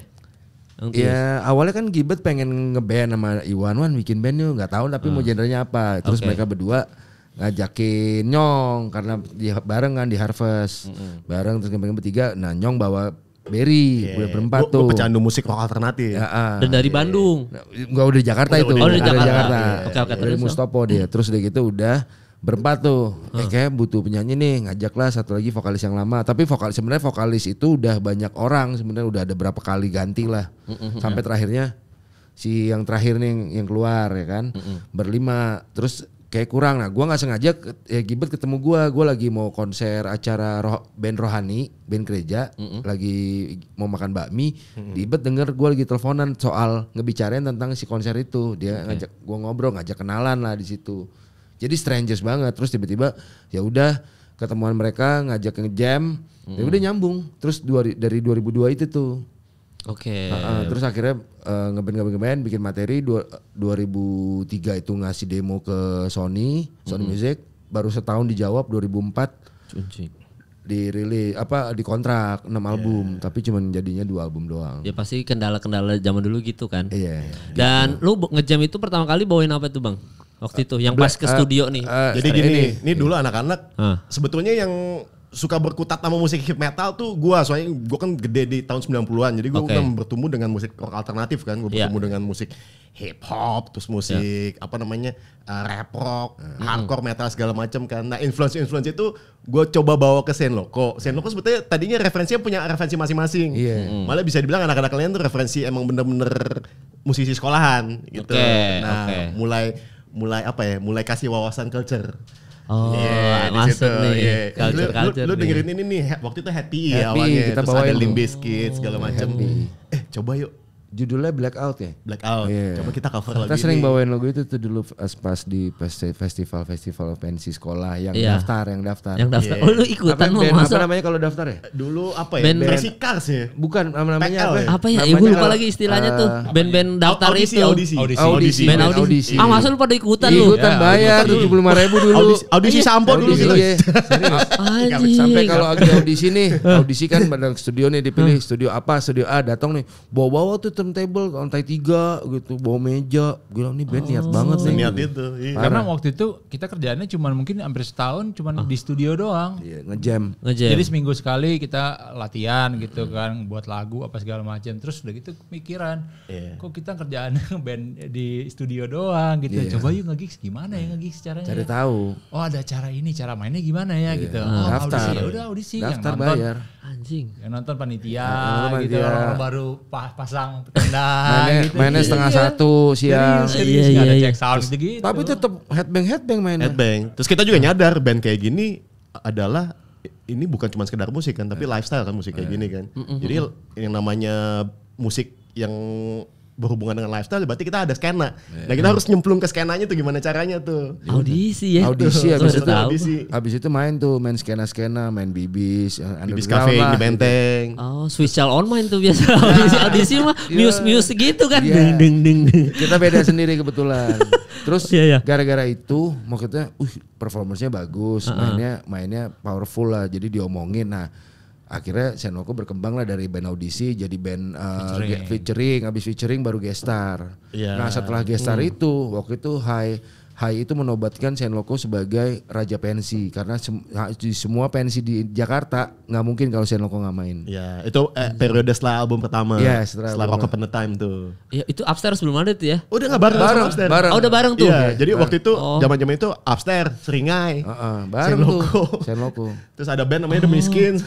Iya awalnya kan Gibet pengen ngeband sama Iwan Wan bikin band yuk nggak tahu tapi hmm. mau genrenya apa. Terus okay. mereka berdua ngajakin Nyong karena di kan di Harvest. Mm -hmm. Bareng terus kemudian bertiga nah Nyong bawa Berry yeah. udah berempat tuh. Gue pecandu musik rock alternatif. Ya, uh, Dan dari yeah. Bandung. Enggak udah Jakarta udah, itu. Udah, oh, dari Jakarta. Jakarta. Yeah. Oke, oke. Dari ya. Mustopo dia. Terus udah gitu udah berempat tuh. Hmm. Eh kayak butuh penyanyi nih, ngajaklah satu lagi vokalis yang lama. Tapi vokalis sebenarnya vokalis itu udah banyak orang, sebenarnya udah ada berapa kali ganti lah. Mm-hmm. Sampai iya. terakhirnya si yang terakhir nih yang keluar ya kan. Mm-hmm. Berlima. Terus kayak kurang. Nah, gue nggak sengaja ya Gibet ketemu gue. Gue lagi mau konser acara roh, band Rohani, band gereja, mm -hmm. lagi mau makan bakmi. Mm -hmm. Gibet denger gue lagi teleponan soal ngebicarain tentang si konser itu. Dia okay. ngajak gue ngobrol, ngajak kenalan lah di situ. Jadi strangers banget. Terus tiba-tiba ya udah ketemuan mereka ngajak ngejam, mm -hmm. ya udah nyambung. Terus dua, dari 2002 itu tuh Oke. Okay. Uh, uh, terus akhirnya uh, eh, ngeben ngeband ngeband bikin materi dua, 2003 itu ngasih demo ke Sony, Sony mm -hmm. Music, baru setahun dijawab 2004 Cuncing. dirilis apa dikontrak 6 yeah. album, tapi cuma jadinya dua album doang. Ya pasti kendala-kendala zaman dulu gitu kan. Iya. Yeah, Dan gitu. lu ngejam itu pertama kali bawain apa itu, Bang? Waktu uh, itu yang pas nah, ke studio uh, nih. Uh, Jadi gini, ini, ini dulu anak-anak uh. sebetulnya yang suka berkutat sama musik hip metal tuh gua soalnya gua kan gede di tahun 90-an jadi gua okay. kan bertemu dengan musik rock alternatif kan gua yeah. Iya. dengan musik hip hop terus iya. musik yeah. apa namanya uh, rap rock mm. hardcore metal segala macam kan nah influence influence itu gua coba bawa ke Senloko Senloko sebetulnya tadinya referensinya punya referensi masing-masing yeah. mm. malah bisa dibilang anak-anak kalian tuh referensi emang bener-bener musisi sekolahan gitu okay. nah okay. mulai mulai apa ya mulai kasih wawasan culture Oh, yeah, masuk nih. Yeah. Culture, lu, culture lu, lu dengerin ini nih, waktu itu happy, ya happy ya awalnya. Kita Terus ada Limbiskit segala macam. Eh, coba yuk judulnya Blackout ya. Blackout. Yeah. Coba kita cover lagi. Kita sering ini. bawain lagu itu tuh dulu pas di festival-festival pensi sekolah yang yeah. daftar, yang daftar. Yang daftar. Yeah. Oh lu ikutan masuk. Apa namanya kalau daftar ya? Dulu apa ya? Band, Cars ya? Bukan namanya apa? Ya? Apa ya? Namanya, Ibu lupa lagi istilahnya uh, tuh. Band-band daftar audisi, itu. Audisi, audisi. Audisi. Band audisi. audisi. Ah masa lu pada ikutan lu? Ikutan ya, bayar tujuh puluh ribu dulu. Audisi, iya. audisi sampo dulu gitu. Iya. Sampai kalau audisi nih, audisi kan pada studio nih dipilih studio apa, studio A datang nih, bawa-bawa tuh turntable lantai tiga gitu bawa meja bilang nih band oh. niat banget nih niat itu iya. karena waktu itu kita kerjaannya cuma mungkin hampir setahun cuma ah. di studio doang iya, ngejam ngejam jadi seminggu sekali kita latihan gitu mm. kan buat lagu apa segala macam terus udah gitu kepikiran yeah. kok kita kerjaan band di studio doang gitu yeah. coba yuk ngegigs gimana ya ngegigs caranya cari tahu oh ada cara ini cara mainnya gimana ya yeah. gitu ah. oh, daftar audisi, ya udah audisi daftar yang nonton, bayar anjing yang nonton panitia, gitu ya, nonton panitia. gitu orang baru pasang Nah, mainnya, gitu, setengah iya. satu siang. Ya. Serius, serius, iya, iya, ada iya. check sound gitu, Tapi tetap headbang headbang mainnya. Headbang. Terus kita juga nyadar band kayak gini adalah ini bukan cuma sekedar musik kan, tapi iya. lifestyle kan musik kayak iya. gini kan. Jadi yang namanya musik yang berhubungan dengan lifestyle berarti kita ada skena. Iya. Nah, kita harus nyemplung ke skenanya tuh gimana caranya tuh. Iya. Audisi ya. Audisi ya. habis itu audisi. Habis itu main tuh main skena-skena, main bibis, eh, bibis kafe di gitu. Benteng. Oh, switch on main tuh biasa audisi iya. audisi mah mius muse gitu kan. Yeah. Ding ding ding. Kita beda sendiri kebetulan. Terus yeah, yeah. gara-gara itu maksudnya uh performancenya bagus, uh huh mainnya mainnya powerful lah jadi diomongin. Nah, akhirnya Senoko berkembang lah dari band audisi jadi band uh, featuring. featuring habis featuring baru gestar yeah. nah setelah gestar hmm. itu waktu itu High Hai itu menobatkan Senloko sebagai raja pensi karena sem di semua pensi di Jakarta nggak mungkin kalau Senloko nggak main. Ya itu eh, periode setelah album pertama. Ya setelah, setelah Rock Upon Time tuh. Ya itu upstairs belum ada tuh ya. Udah nggak bareng, bareng, upstairs. bareng. Oh, udah bareng tuh. Iya, ya, jadi bareng. waktu itu oh. zaman-zaman itu upstairs, Seringai, uh -uh, bareng Senloko. Tuh. Senloko. Terus ada band namanya oh. The Miskins.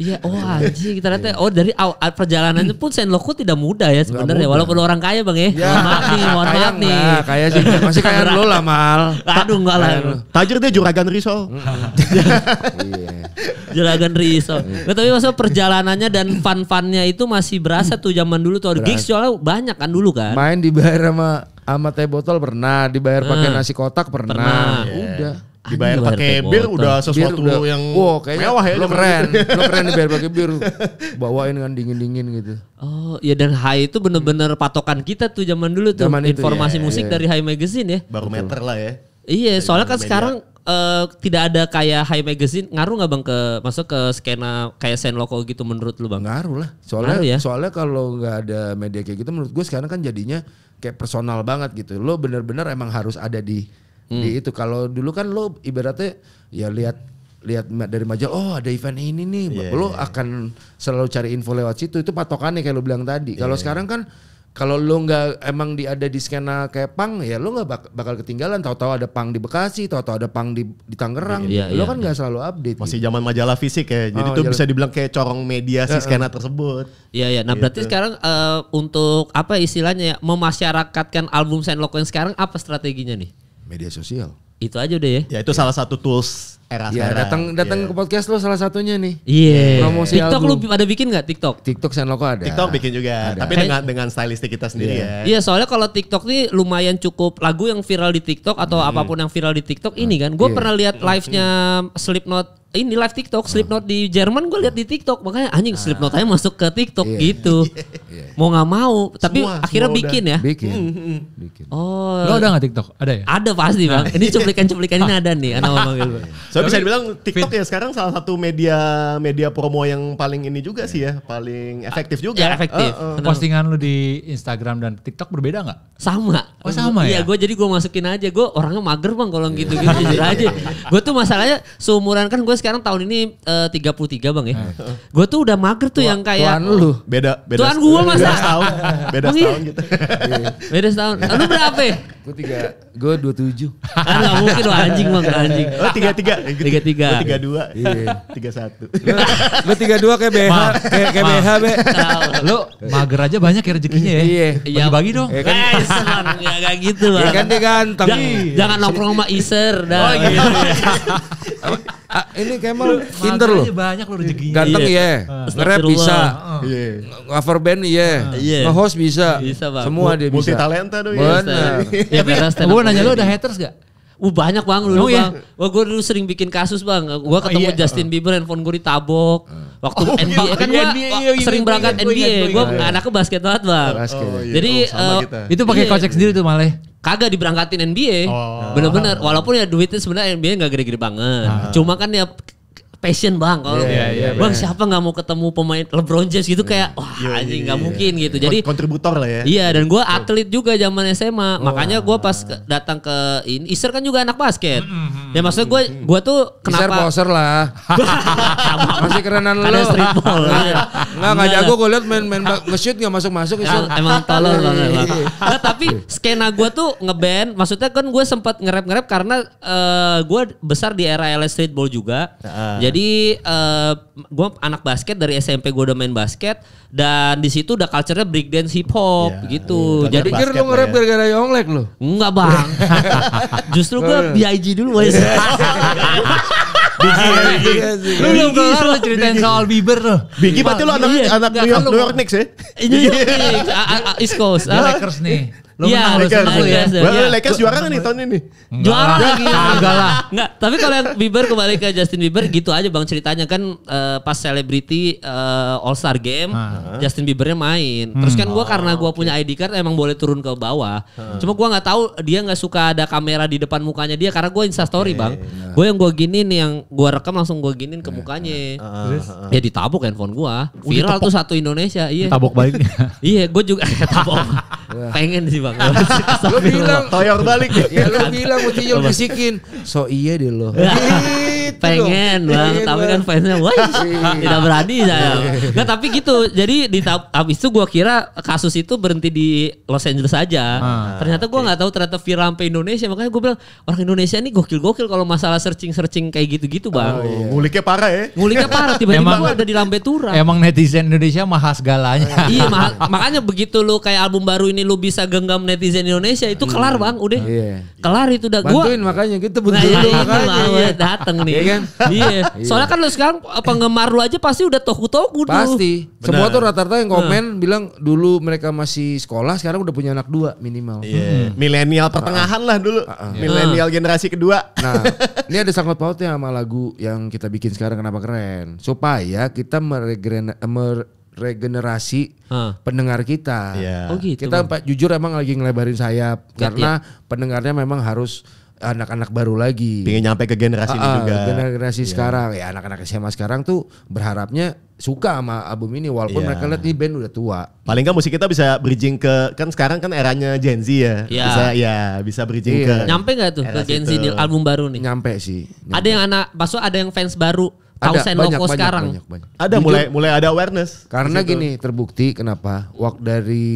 Iya, yeah. oh kita lihat oh dari perjalanan pun pun Senloko tidak mudah ya sebenarnya walaupun orang kaya Bang ya. ya. Mohon maaf nih, mohon maaf nih. Kaya sih masih Jangan lu lah Mal. Aduh enggak lah. Tajir dia juragan Riso. Hmm. juragan Riso. Iya. Nah, tapi maksudnya perjalanannya dan fun-funnya itu masih berasa tuh zaman dulu tuh. Gigs soalnya banyak kan dulu kan. Main dibayar sama sama teh botol pernah, dibayar pakai nah. nasi kotak pernah. pernah. Yeah. Udah. Ah, dibayar pakai bir udah sesuatu bir udah, yang wow, kayaknya mewah ya lo keren lo keren dibayar pakai bir bawain kan dingin dingin gitu oh ya dan high itu bener-bener patokan kita tuh zaman dulu tuh zaman informasi itu, ya, musik ya, ya. dari high magazine ya Baru meter lah ya iya dari soalnya kan media. sekarang uh, tidak ada kayak high magazine ngaruh nggak bang ke masuk ke skena kayak sen loko gitu menurut lu bang ngaruh lah soalnya ngaruh ya? soalnya kalau nggak ada media kayak gitu menurut gue sekarang kan jadinya kayak personal banget gitu lo bener-bener emang harus ada di hmm. di itu kalau dulu kan lo ibaratnya ya lihat lihat dari majalah oh ada event ini nih yeah, lo yeah. akan selalu cari info lewat situ itu patokannya kayak lo bilang tadi iya, kalau yeah. sekarang kan kalau lo nggak emang di ada di skena kayak pang ya lo nggak bakal ketinggalan tahu-tahu ada pang di Bekasi tahu-tahu ada pang di di Tangerang iya, iya lo yeah, kan nggak yeah. selalu update masih gitu. zaman majalah fisik ya jadi oh, tuh bisa dibilang kayak corong media si skena tersebut iya iya nah gitu. berarti sekarang uh, untuk apa istilahnya ya memasyarakatkan album Saint Loco yang sekarang apa strateginya nih media sosial. Itu aja deh ya. Ya itu ya. salah satu tools era ya, sekarang. datang datang yeah. ke podcast lo salah satunya nih. Iya. Yeah. Promosi TikTok album. lu ada bikin nggak TikTok? TikTok saya kok ada. TikTok bikin juga, ada. tapi dengan dengan stylistik kita sendiri yeah. ya. Iya, soalnya kalau TikTok nih lumayan cukup lagu yang viral di TikTok atau hmm. apapun yang viral di TikTok ini nah, kan. Gue yeah. pernah lihat live-nya hmm. Slipknot ini live TikTok Slipknot di Jerman gue lihat di TikTok makanya anjing Slipknot aja masuk ke TikTok yeah. gitu Yeah. mau nggak mau tapi semua, akhirnya bikin ya bikin. Hmm, hmm, hmm. bikin oh lo ada nggak TikTok ada ya ada pasti bang nah. ini cuplikan cuplikan ini ada nih anak -anak gitu so bisa dibilang TikTok ya sekarang salah satu media media promo yang paling ini juga iya. sih ya paling efektif ah, juga ya, efektif uh, uh. postingan lu di Instagram dan TikTok berbeda nggak sama oh sama iya, ya iya gue jadi gue masukin aja gue orangnya mager bang kalau gitu gitu aja gue tuh masalahnya seumuran kan gue sekarang tahun ini eh, uh, 33 bang ya. Uh. Eh. Gue tuh udah mager tuh Tua, yang kayak. Tuan lu. Beda. beda tuan gue masa. Beda setahun. Beda setahun gitu. beda setahun. Lu berapa? ya? Gue tiga Gue 27. ah mungkin lo anjing mah enggak anjing. Oh 33. 33. 32. Iya. 31. Lu 32 kayak BH, kayak, kayak BH be. Lu mager aja banyak ya rezekinya ya. Iya. Bagi-bagi dong. Ya kan. enggak eh, seman, gitu lah. Ya kan dia ganteng. Jangan, jangan nongkrong sama Iser. Dah. Oh gitu Ah, ini Kemal pinter loh. Banyak loh rezekinya. Ganteng iya. Yeah. Nge-rap bisa. Ah. Iya. Uh. Cover band iya. Yeah. Uh. Yeah. Nge-host bisa. Bisa Bang. Semua dia bisa. Multi talenta iya. Iya, ya. Benar. Ya, ya karena stand up nanya lu ada iya. haters gak? Uh, banyak bang dulu oh, iya. bang. Iya. Wah gue dulu sering bikin kasus bang. Gue oh, ketemu oh, iya. Justin Bieber handphone gue ditabok. Uh. Waktu oh, NBA iya. kan gue iya, iya, sering berangkat NBA. Gue anaknya basket banget bang. Oh, iya. Jadi oh, uh, itu pakai iya. kocek sendiri tuh malah. Kagak diberangkatin NBA, bener-bener. Oh. Walaupun ya duitnya sebenarnya NBA gak gede-gede banget. Ah. Cuma kan ya passion bang kalau yeah, yeah, iya, bang yeah. siapa nggak mau ketemu pemain LeBron James gitu yeah. kayak iya. wah yeah, iya, anjing nggak yeah, mungkin gitu jadi kontributor lah ya iya dan gue atlet juga zaman SMA oh. makanya gue pas datang ke ini Iser kan juga anak basket mm -hmm Ya maksudnya gue, hmm. gue tuh kenapa... poser lah. Masih kerenan lu. Karena street ball. Enggak, iya. iya. gak iya. jago gue liat main, main nge-shoot gak masuk-masuk. Ya, emang tolol banget. Nah, tapi skena gue tuh ngeband, maksudnya kan gue sempat nge-rap-nge-rap karena eh, gue besar di era street ball juga. Jadi eh, gue anak basket dari SMP gue udah main basket dan di situ udah culture-nya break dance hip hop ya, gitu. Iya. Jadi kira lu nge-rap ya. gara-gara Yonglek lu? Enggak, Bang. Justru gua BIG dulu wes. Iya. Iya, iya, lu yang kelar lu ceritain soal Bieber tuh. Biggie berarti lu anak anak New York kan New York Knicks ya? Ini East Coast. Lakers nih. Lo ya, menang Lakers. Lakers. Lakers. Lakers. Lakers. Lakers juara kan nih tahun ini? Juara lagi. Enggak lah. Enggak, tapi kalau Bieber kembali ke Justin Bieber gitu aja Bang ceritanya kan uh, pas selebriti uh, eh, All Star Game uh -huh. Justin Biebernya main. Hmm. Terus kan gua oh, karena gua okay. punya ID card emang boleh turun ke bawah. Hmm. Cuma gua nggak tahu dia nggak suka ada kamera di depan mukanya dia karena gua Insta story, Bang. Yeah. Gua yang gua nih yang gua rekam langsung gua giniin ke iya. mukanya. Uh iya. -huh. Ya ditabok handphone gua. Oh, Viral tuh satu Indonesia, iya. Tabok baik. iya, gua juga tabok. Pengen sih bang. lu bilang toyor balik. Ya iya, lu kan. bilang Uciyul bisikin. So iya deh lo. Gitu. Pengen gitu. bang, iya, tapi kan fansnya wah iya. tidak berani saya. nggak tapi gitu, jadi di abis itu gue kira kasus itu berhenti di Los Angeles aja. Ah, ternyata gue nggak okay. tahu ternyata viral sampai Indonesia. Makanya gue bilang orang Indonesia ini gokil-gokil kalau masalah searching-searching kayak gitu-gitu oh, bang. Oh, iya. Nguliknya parah ya? Nguliknya parah tiba-tiba gue ada di lambe tura. Emang netizen Indonesia mahas galanya. iya makanya begitu lu kayak album baru ini lu bisa genggam dendam netizen Indonesia itu kelar iya. bang udah yeah. kelar itu udah gua bantuin makanya kita butuh nah, dulu iya, makanya iya, iya. dateng nih iya kan iya soalnya kan lu sekarang penggemar lu aja pasti udah toku toku pasti Bener. semua tuh rata-rata yang komen hmm. bilang dulu mereka masih sekolah sekarang udah punya anak dua minimal yeah. hmm. milenial pertengahan uh lah dulu uh -uh. milenial uh. generasi kedua nah ini ada sangkut pautnya sama lagu yang kita bikin sekarang kenapa keren supaya kita meregenerasi mer regenerasi huh. pendengar kita. Yeah. Oh gitu. Kita Pak jujur emang lagi ngelebarin sayap Gat, karena iya. pendengarnya memang harus anak-anak baru lagi. Pengen nyampe ke generasi uh, ini juga. Generasi yeah. sekarang ya anak-anak SMA sekarang tuh berharapnya suka sama album ini walaupun yeah. mereka lihat nih band udah tua. Paling kan musik kita bisa bridging ke kan sekarang kan eranya Gen Z ya. Yeah. Bisa ya bisa bridging yeah. ke. Nyampe nggak tuh ke Gen Z nih album baru nih? Nyampe sih. Nyampe. Ada yang anak maksud ada yang fans baru Tahu banyak sekarang. Banyak, banyak, banyak. Ada Jujur, mulai mulai ada awareness. Karena gini terbukti kenapa waktu dari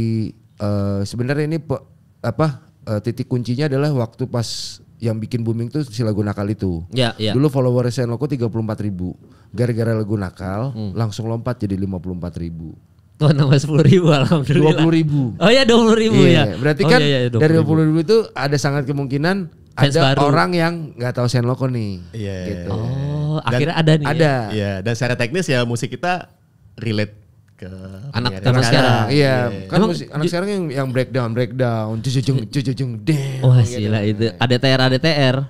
uh, sebenarnya ini pe, apa uh, titik kuncinya adalah waktu pas yang bikin booming tuh si lagu nakal itu. Ya, ya. Dulu follower puluh empat ribu. Gara-gara lagu nakal hmm. langsung lompat jadi lima puluh empat ribu. Tuh oh, nama sepuluh ribu alhamdulillah. Dua puluh ribu. Oh ya dua puluh ribu yeah. ya. Berarti oh, kan iya, iya, dari dua puluh ribu itu ada sangat kemungkinan ada orang yang nggak tahu Senloko nih. Iya. Yeah. Gitu. Iya, iya. Oh. Oh, dan akhirnya ada nih. Ya? Ada. Ya. ya, dan secara teknis ya musik kita relate ke anak zaman sekarang. Iya, yeah. kan Emang, musik, anak sekarang yang yang breakdown, breakdown, jujung jujung deh. Wah, sila gitu. itu. ada tr ada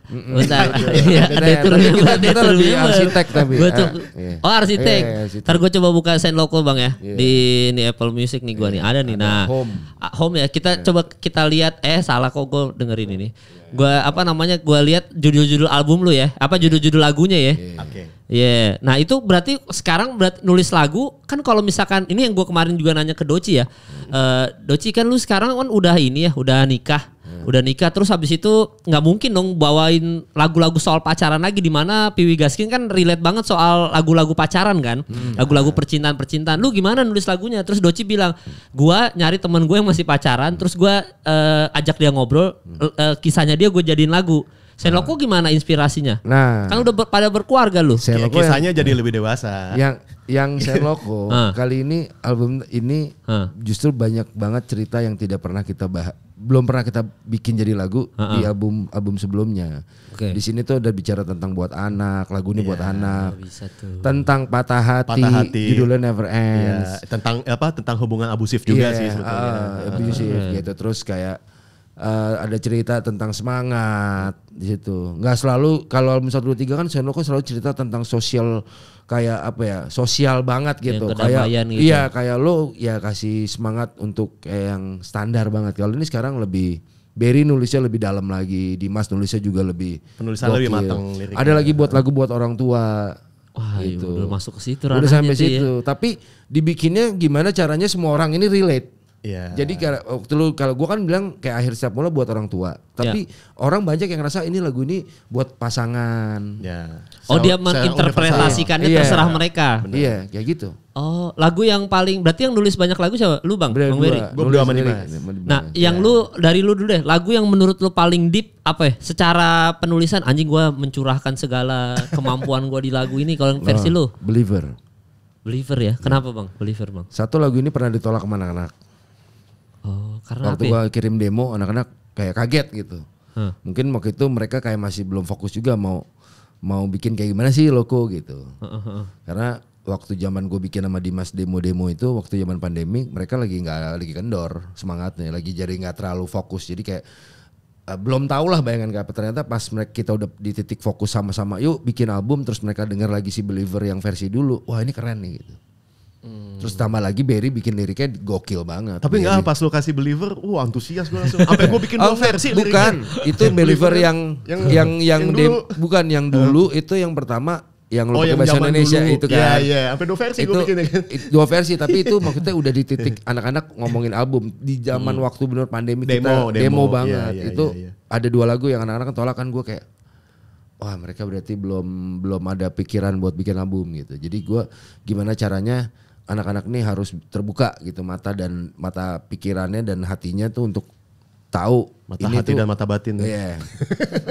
Bentar. Iya, ada iya, turun. Kita, kita lebih arsitek tapi. Betul. Eh, iya. Oh, arsitek. Iya, Ntar gue coba buka lokal Bang ya. Di ini Apple Music nih gue nih. Ada nih. Nah, home. Home ya. Kita coba kita lihat eh salah kok gue dengerin ini. Gua apa namanya? Gua lihat judul-judul album lu ya. Apa judul-judul lagunya ya? Iya. Oke. Okay. Iya. Yeah. Nah, itu berarti sekarang berarti nulis lagu kan kalau misalkan ini yang gue kemarin juga nanya ke Doci ya. Uh, Doci kan lu sekarang kan udah ini ya, udah nikah. Hmm. Udah nikah terus habis itu nggak mungkin dong bawain lagu-lagu soal pacaran lagi di mana Piwi Gaskin kan relate banget soal lagu-lagu pacaran kan. Hmm. Lagu-lagu hmm. percintaan-percintaan. Lu gimana nulis lagunya? Terus Doci bilang, "Gua nyari temen gue yang masih pacaran, terus gua uh, ajak dia ngobrol, uh, kisahnya dia gue jadiin lagu." Senloko nah. gimana inspirasinya? Nah, kan udah ber, pada berkeluarga lu. ya, kisahnya yang, jadi lebih dewasa. Yang yang Senloko kali ini album ini justru banyak banget cerita yang tidak pernah kita bahas belum pernah kita bikin jadi lagu uh-uh. di album album sebelumnya. Okay. Di sini tuh udah bicara tentang buat anak, lagu ini yeah, buat iya, anak. Bisa tuh. Tentang patah hati, patah hati, judulnya Never iya, Ends. Yeah. Tentang apa? Tentang hubungan abusif juga yeah, sih Uh, abusif uh-huh. gitu. Terus kayak uh, ada cerita tentang semangat di situ. Nggak selalu kalau misal dua tiga kan Senoko selalu cerita tentang sosial kayak apa ya sosial banget gitu kayak gitu. Ya. iya kayak lo ya kasih semangat untuk kayak yang standar banget kalau ini sekarang lebih Berry nulisnya lebih dalam lagi, Dimas nulisnya juga lebih penulisan lebih matang. Liriknya. Ada lagi buat lagu buat orang tua. Wah, gitu. udah masuk ke situ Udah sampai ya. situ. Ya. Tapi dibikinnya gimana caranya semua orang ini relate Yeah. Jadi waktu lu kalau gua kan bilang kayak akhir siap mula buat orang tua, tapi yeah. orang banyak yang ngerasa ini lagu ini buat pasangan. Yeah. Oh, dia menginterpretasikannya yeah. terserah mereka. Iya, yeah, kayak gitu. Oh, lagu yang paling berarti yang nulis banyak lagu siapa? Lu Bang, Bang Wery. Gua berdua Nah, yeah. yang iya. lu dari lu dulu deh, lagu yang menurut lu paling deep apa ya? Secara penulisan anjing gua mencurahkan segala kemampuan gua di lagu ini kalau versi lu. Believer. Believer ya. Kenapa, Bang? Believer, Bang. Satu lagu ini pernah ditolak sama anak-anak karena waktu gue ya? kirim demo anak-anak kayak kaget gitu. Hmm. Mungkin waktu itu mereka kayak masih belum fokus juga mau mau bikin kayak gimana sih loko gitu. Uh, Karena waktu zaman gue bikin sama Dimas demo-demo itu waktu zaman pandemi mereka lagi nggak lagi kendor semangatnya lagi jadi nggak terlalu fokus jadi kayak uh, belum tau lah bayangan apa ternyata pas mereka kita udah di titik fokus sama-sama yuk bikin album terus mereka dengar lagi si believer yang versi dulu wah ini keren nih gitu Hmm. Terus tambah lagi Barry bikin liriknya gokil banget. Tapi nggak pas lo kasih believer, wah uh, antusias gue langsung. Apa gue bikin dua oh, versi Bukan, liriknya. itu believer kan? yang yang yang, yang, yang dulu. bukan yang eh. dulu itu yang pertama yang lo oh, pakai bahasa Indonesia dulu. itu iya, kan. Iya, iya, sampai dua versi itu, gue bikin. Ya kan? dua versi, tapi itu maksudnya udah di titik anak-anak ngomongin album di zaman hmm. waktu benar pandemi demo, kita demo, demo banget. Ya, ya, itu ya, ya. ada dua lagu yang anak-anak tolak kan gue kayak wah mereka berarti belum belum ada pikiran buat bikin album gitu. Jadi gue gimana caranya anak-anak ini harus terbuka gitu mata dan mata pikirannya dan hatinya tuh untuk tahu mata ini hati tuh, dan mata batin. Iya. Yeah.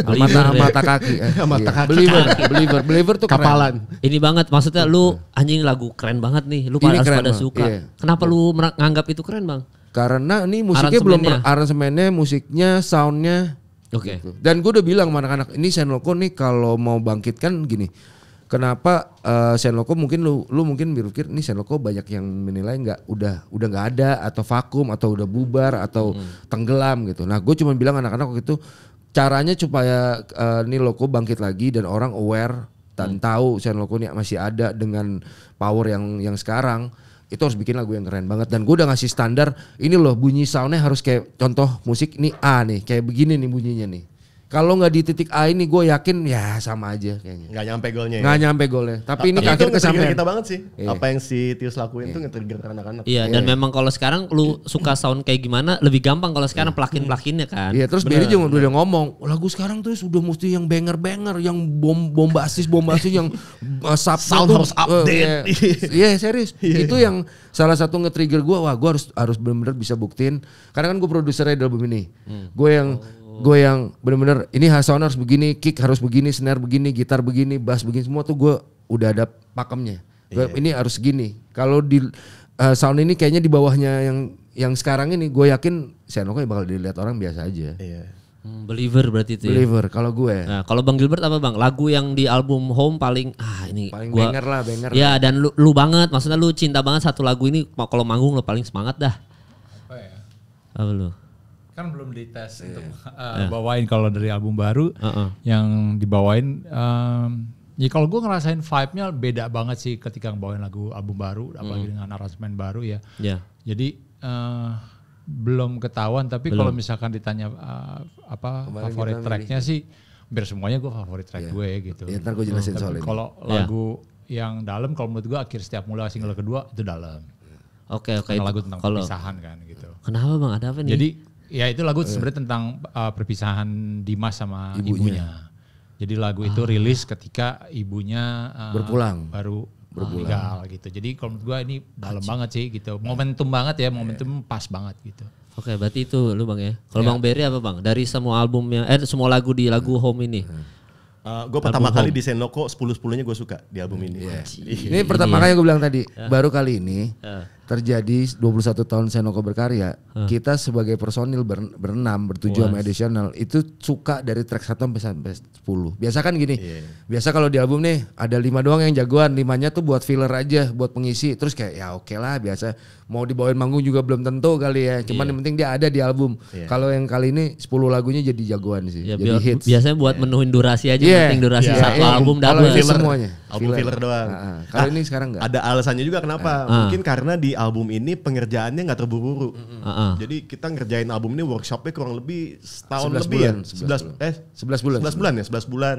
mata mata kaki. Eh, mata iya. kaki. Believer, believer, believer tuh kapalan. Keren. Ini banget maksudnya lu iya. anjing lagu keren banget nih, lu ini pada suka. Yeah. Kenapa yeah. lu menganggap itu keren, Bang? Karena ini musiknya belum aransemennya, musiknya, soundnya. Oke. Okay. Gitu. Dan gue udah bilang sama anak-anak, ini Senloko nih kalau mau bangkitkan gini kenapa uh, Senloko mungkin lu lu mungkin berpikir nih Senloko banyak yang menilai nggak udah udah nggak ada atau vakum atau udah bubar atau hmm. tenggelam gitu. Nah gue cuma bilang anak-anak waktu itu caranya supaya uh, nih Loko bangkit lagi dan orang aware dan hmm. tahu Senloko ini masih ada dengan power yang yang sekarang itu harus bikin lagu yang keren banget dan gue udah ngasih standar ini loh bunyi soundnya harus kayak contoh musik ini A nih kayak begini nih bunyinya nih kalau nggak di titik A ini gue yakin ya sama aja kayaknya. Nggak nyampe golnya. Ya? Nggak ya? nyampe golnya. Tapi ini tapi akhir kesampaian. kita banget sih. Iya. Apa yang si Tius lakuin iya. tuh nggak trigger anak-anak. Iya, dan iya. memang kalau sekarang lu suka sound kayak gimana lebih gampang kalau sekarang iya. plakin-plakinnya kan. Iya, terus Berry juga udah ngomong, lagu sekarang tuh sudah mesti yang banger-banger, yang bom bombastis bombastis yang uh, eh, sub sound harus eh, update. Iya, yeah, serius. Iya. Itu yang salah satu nge-trigger gue, wah gue harus harus benar-benar bisa buktiin. Karena kan gue produsernya album ini. Hmm. Gue yang oh gue yang bener-bener ini sound harus begini, kick harus begini, snare begini, gitar begini, bass begini semua tuh gue udah ada pakemnya. Gua, iya. yeah. Ini harus gini. Kalau di uh, sound ini kayaknya di bawahnya yang yang sekarang ini gue yakin Senoko bakal dilihat orang biasa aja. Yeah. Hmm, believer berarti itu. Ya? Believer ya? kalau gue. Nah, kalau Bang Gilbert apa Bang? Lagu yang di album Home paling ah ini paling gua, banger lah, banger. Ya, lah. dan lu, lu banget, maksudnya lu cinta banget satu lagu ini kalau manggung lo paling semangat dah. Apa ya? Apa lu? kan belum dites yeah. untuk iya. uh, yeah. bawain kalau dari album baru uh -uh. yang dibawain um, ya kalau gue ngerasain vibe-nya beda banget sih ketika bawain lagu album baru mm. apalagi dengan aransemen baru ya yeah. jadi uh, belum ketahuan tapi kalau misalkan ditanya uh, apa Kemarin favorit nya sih hampir semuanya gue favorit track yeah. gue gitu ya ntar gue jelasin soal soalnya kalau iya. lagu yeah. yang dalam kalau menurut gue akhir setiap mulai single iya. kedua itu dalam Oke okay, oke. Okay. lagu tentang kalo, perpisahan kan gitu. Kenapa bang? Ada apa nih? Jadi Ya itu lagu eh. sebenarnya tentang uh, perpisahan Dimas sama ibunya. ibunya. Jadi lagu ah. itu rilis ketika ibunya uh, berpulang. Baru berpulang. legal, gitu. Jadi kalau menurut gue ini dalam Aji. banget sih gitu. Momentum banget ya, momentum yeah. pas banget gitu. Oke, okay, berarti itu lu Bang ya. Kalau yeah. Bang Berry apa Bang? Dari semua albumnya eh semua lagu di lagu Home ini. Uh, gue pertama kali di Senoko 10-10-nya gue suka di album ini. Yeah. Iya. Ini pertama iya. kali gue bilang tadi, yeah. baru kali ini. Ya terjadi 21 tahun Senoko berkarya, huh. kita sebagai personil ber, berenam bertujuan sama additional itu suka dari track 1 sampai, sampai 10. Biasa kan gini. Yeah. Biasa kalau di album nih ada lima doang yang jagoan, limanya tuh buat filler aja, buat pengisi. Terus kayak ya oke okay lah biasa mau dibawain manggung juga belum tentu kali ya. Cuman yeah. yang penting dia ada di album. Yeah. Kalau yang kali ini 10 lagunya jadi jagoan sih. Yeah, jadi hits. Biasanya buat yeah. menuhin durasi aja, yeah. penting durasi yeah. satu yeah. album dapat semuanya. Album filler, filler doang. Nah, kalau ah, ini sekarang enggak. Ada alasannya juga kenapa? Ah. Mungkin karena di album ini pengerjaannya nggak terburu-buru. Mm-hmm. uh huh Jadi kita ngerjain album ini workshopnya kurang lebih setahun lebih bulan, ya. 11, 11 eh 11 bulan. sebelas bulan ya, 11 bulan.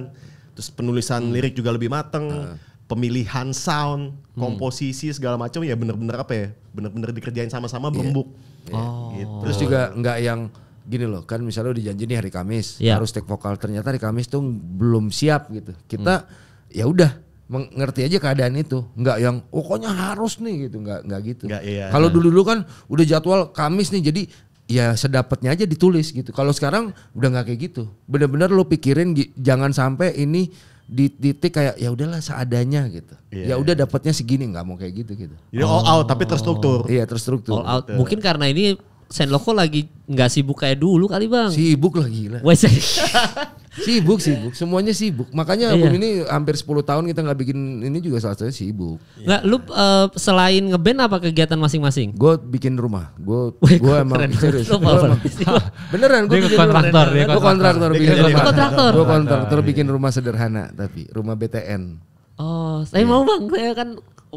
Terus penulisan hmm. lirik juga lebih mateng. Uh. Pemilihan sound, mm. komposisi segala macam ya bener-bener apa ya? Bener-bener dikerjain sama-sama yeah. berembuk. Yeah. Gitu. Oh. Gitu. Terus juga nggak yang gini loh kan misalnya udah janji nih hari Kamis yeah. harus take vokal ternyata hari Kamis tuh belum siap gitu kita hmm. ya udah mengerti aja keadaan itu nggak yang pokoknya oh, harus nih gitu nggak nggak gitu iya, kalau iya. dulu dulu kan udah jadwal Kamis nih jadi ya sedapatnya aja ditulis gitu kalau sekarang udah nggak kayak gitu bener-bener lo pikirin jangan sampai ini di titik kayak ya udahlah seadanya gitu. Yeah. Ya iya, udah iya. dapatnya segini nggak mau kayak gitu gitu. ya oh. all out tapi terstruktur. Iya, terstruktur. All out. Mungkin karena ini Senloko lagi nggak sibuk kayak dulu kali bang. Sibuk lagi lah. WC. sibuk sibuk semuanya sibuk makanya album iya. ini hampir 10 tahun kita nggak bikin ini juga salah satunya sibuk nggak lu uh, selain ngeband apa kegiatan masing-masing gue bikin rumah gue gue emang keren. serius gua emang, beneran gue bikin kontraktor gue kontraktor bikin rumah gue kontraktor bikin rumah sederhana tapi rumah BTN Oh, saya iya. mau bang, saya kan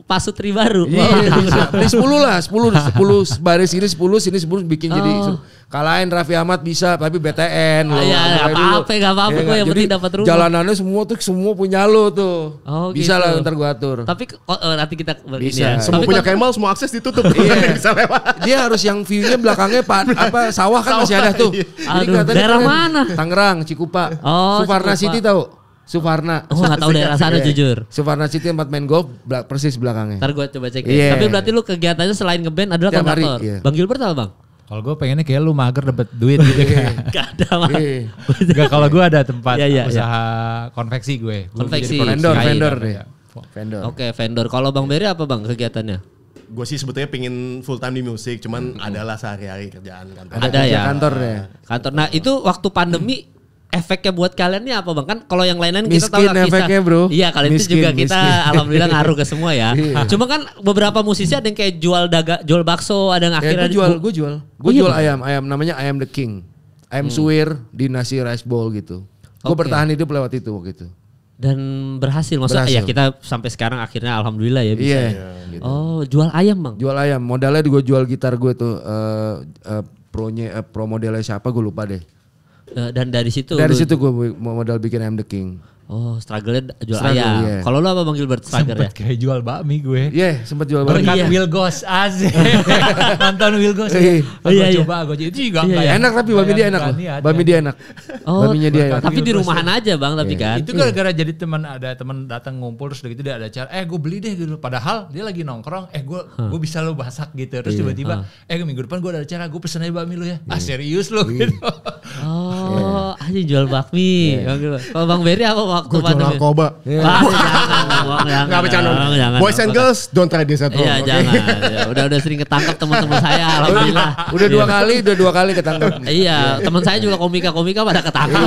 pasutri baru. Iya, iya, iya. lah, sepuluh sepuluh baris ini sepuluh sini 10 bikin oh. jadi kalahin Raffi Ahmad bisa tapi BTN Oh, loh. Ah, iya, apa-apa enggak ya, apa-apa ya, gue yang penting dapat rumah. Jalanannya semua tuh semua punya lo tuh. Oh, gitu. bisa gitu. lah ntar gue atur. Tapi oh, oh, nanti kita bisa. Ya. Semua tapi punya Kemal semua akses ditutup iya. bisa lewat. Dia harus yang view-nya belakangnya pak apa sawah kan sawah, masih ada tuh. Iya. Aduh, daerah mana? Tangerang, Cikupa. Oh, Suparna City tahu? Suvarna. Oh, enggak tahu daerah sana iya. jujur. Suvarna City tempat main golf persis belakangnya. Ntar gue coba cek. Yeah. Iya. Tapi berarti lu kegiatannya selain ngeband adalah kantor. yeah. Bang Gilbert apa, Bang? Kalau gue pengennya kayak lu mager dapat duit gitu kan. Iya. Gak ada mah. Gak kalau gue ada tempat yeah, yeah, usaha yeah. konveksi gue. Gua konveksi. Vendor, vendor deh. Vendor. Oke, okay, vendor. Kalau Bang Beri apa Bang kegiatannya? gue sih sebetulnya pingin full time di musik, cuman hmm. adalah sehari-hari kerjaan kantor. Ada, ada ya. Kantor ya. Kantor. Nah itu waktu pandemi efeknya buat kalian nih apa bang? Kan kalau yang lain-lain kita tahu gak efeknya bro. Iya kalian miskin, itu juga kita alhamdulillah ngaruh ke semua ya. Iya. Cuma kan beberapa musisi ada yang kayak jual daga, jual bakso, ada yang ya, akhirnya. Ya, jual, gue jual, gue oh, iya, jual bang? ayam, ayam namanya ayam the king, ayam hmm. suwir di nasi rice bowl gitu. Gue okay. bertahan hidup lewat itu waktu itu dan berhasil maksudnya ya, berhasil. ya kita sampai sekarang akhirnya alhamdulillah ya bisa. Yeah. Yeah, gitu. Oh, jual ayam, Bang. Jual ayam. Modalnya gue jual gitar gue tuh eh uh, uh, pronya uh, pro modelnya siapa gue lupa deh. Eh, dan dari situ dari situ gue modal bikin I'm the King Oh, struggle-nya jual struggle, ayam. Yeah. Kalau lo apa Bang Gilbert struggle sempet ya? kayak jual bakmi gue. Iya, yeah, sempat jual bakmi. Berkat yeah. Will Goss, asik. Nonton Will Goes. Iya, iya. coba gue itu juga yeah, Enak tapi bakmi dia enak. Bakmi dia enak. Oh, bakminya dia enak. Tapi di rumahan aja Bang tapi iya. kan. Itu iya. gara-gara jadi teman ada teman datang ngumpul terus gitu dia ada cara. eh gue beli deh gitu. Padahal dia lagi nongkrong, eh gue gue bisa lo basak gitu. Terus iya, tiba-tiba eh minggu depan gue ada acara, gue pesen aja bakmi lu ya. Ah, serius lu gitu. Oh sih jual bakmi. Iya, iya. Kalau Bang Berry apa waktu Gue jual narkoba. Yeah. Gak bercanda. Boys and girls, don't try this at home. Iya, jangan. Iya, udah udah sering ketangkep teman-teman saya. Alhamdulillah. Udah dua kali, udah dua kali ketangkep. iya, teman saya juga komika-komika pada ketangkep.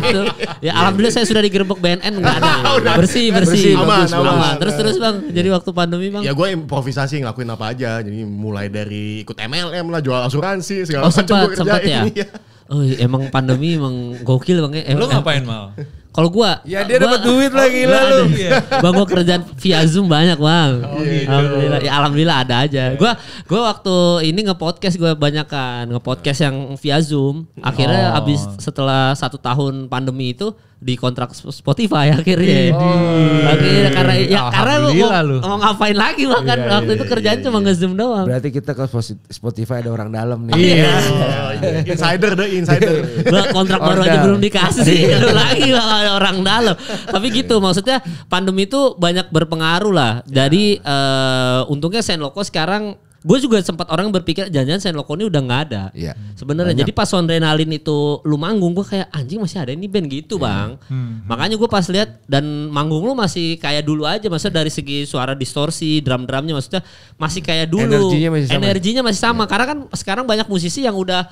gitu. Ya alhamdulillah saya sudah digerebek BNN enggak ada. Bersih, bersih. Aman, aman. Terus terus Bang, jadi waktu pandemi Bang. Ya gue improvisasi ngelakuin apa aja. Jadi mulai dari ikut MLM lah, jual asuransi segala oh, macam gue kerjain. ya? Oh iya, emang pandemi emang gokil bang. Eh, ngapain mal? Kalau gua, ya dia dapat duit lagi lah. lalu. Bang gua kerjaan via zoom banyak bang. Oh, gitu. Alhamdulillah, ya, alhamdulillah ada aja. Iya. Gua, gua waktu ini ngepodcast gua banyak kan ngepodcast yang via zoom. Akhirnya oh. abis setelah satu tahun pandemi itu di kontrak Spotify akhirnya. Iya, iya. Oh, akhirnya karena ya karena lu mau, lu. mau ngapain lagi makan iya, iya, waktu iya, itu kerjaan iya, cuma nge-zoom doang. Berarti kita ke Spotify ada orang dalam nih. Iya. Oh, insider deh insider. Lu kontrak baru aja belum dikasih lu lagi ada orang dalam. Tapi gitu maksudnya pandemi itu banyak berpengaruh lah. Jadi uh, untungnya Senloko sekarang gue juga sempat orang berpikir jangan-jangan Sherlock ini udah nggak ada. Iya. Sebenarnya jadi pas Sonrenalin itu lu manggung gue kayak anjing masih ada ini band gitu, iya. Bang. Hmm. hmm. Makanya gue pas lihat dan manggung lu masih kayak dulu aja maksudnya dari segi suara distorsi, drum-drumnya maksudnya masih kayak dulu. Energinya masih sama. Energinya masih sama iya. karena kan sekarang banyak musisi yang udah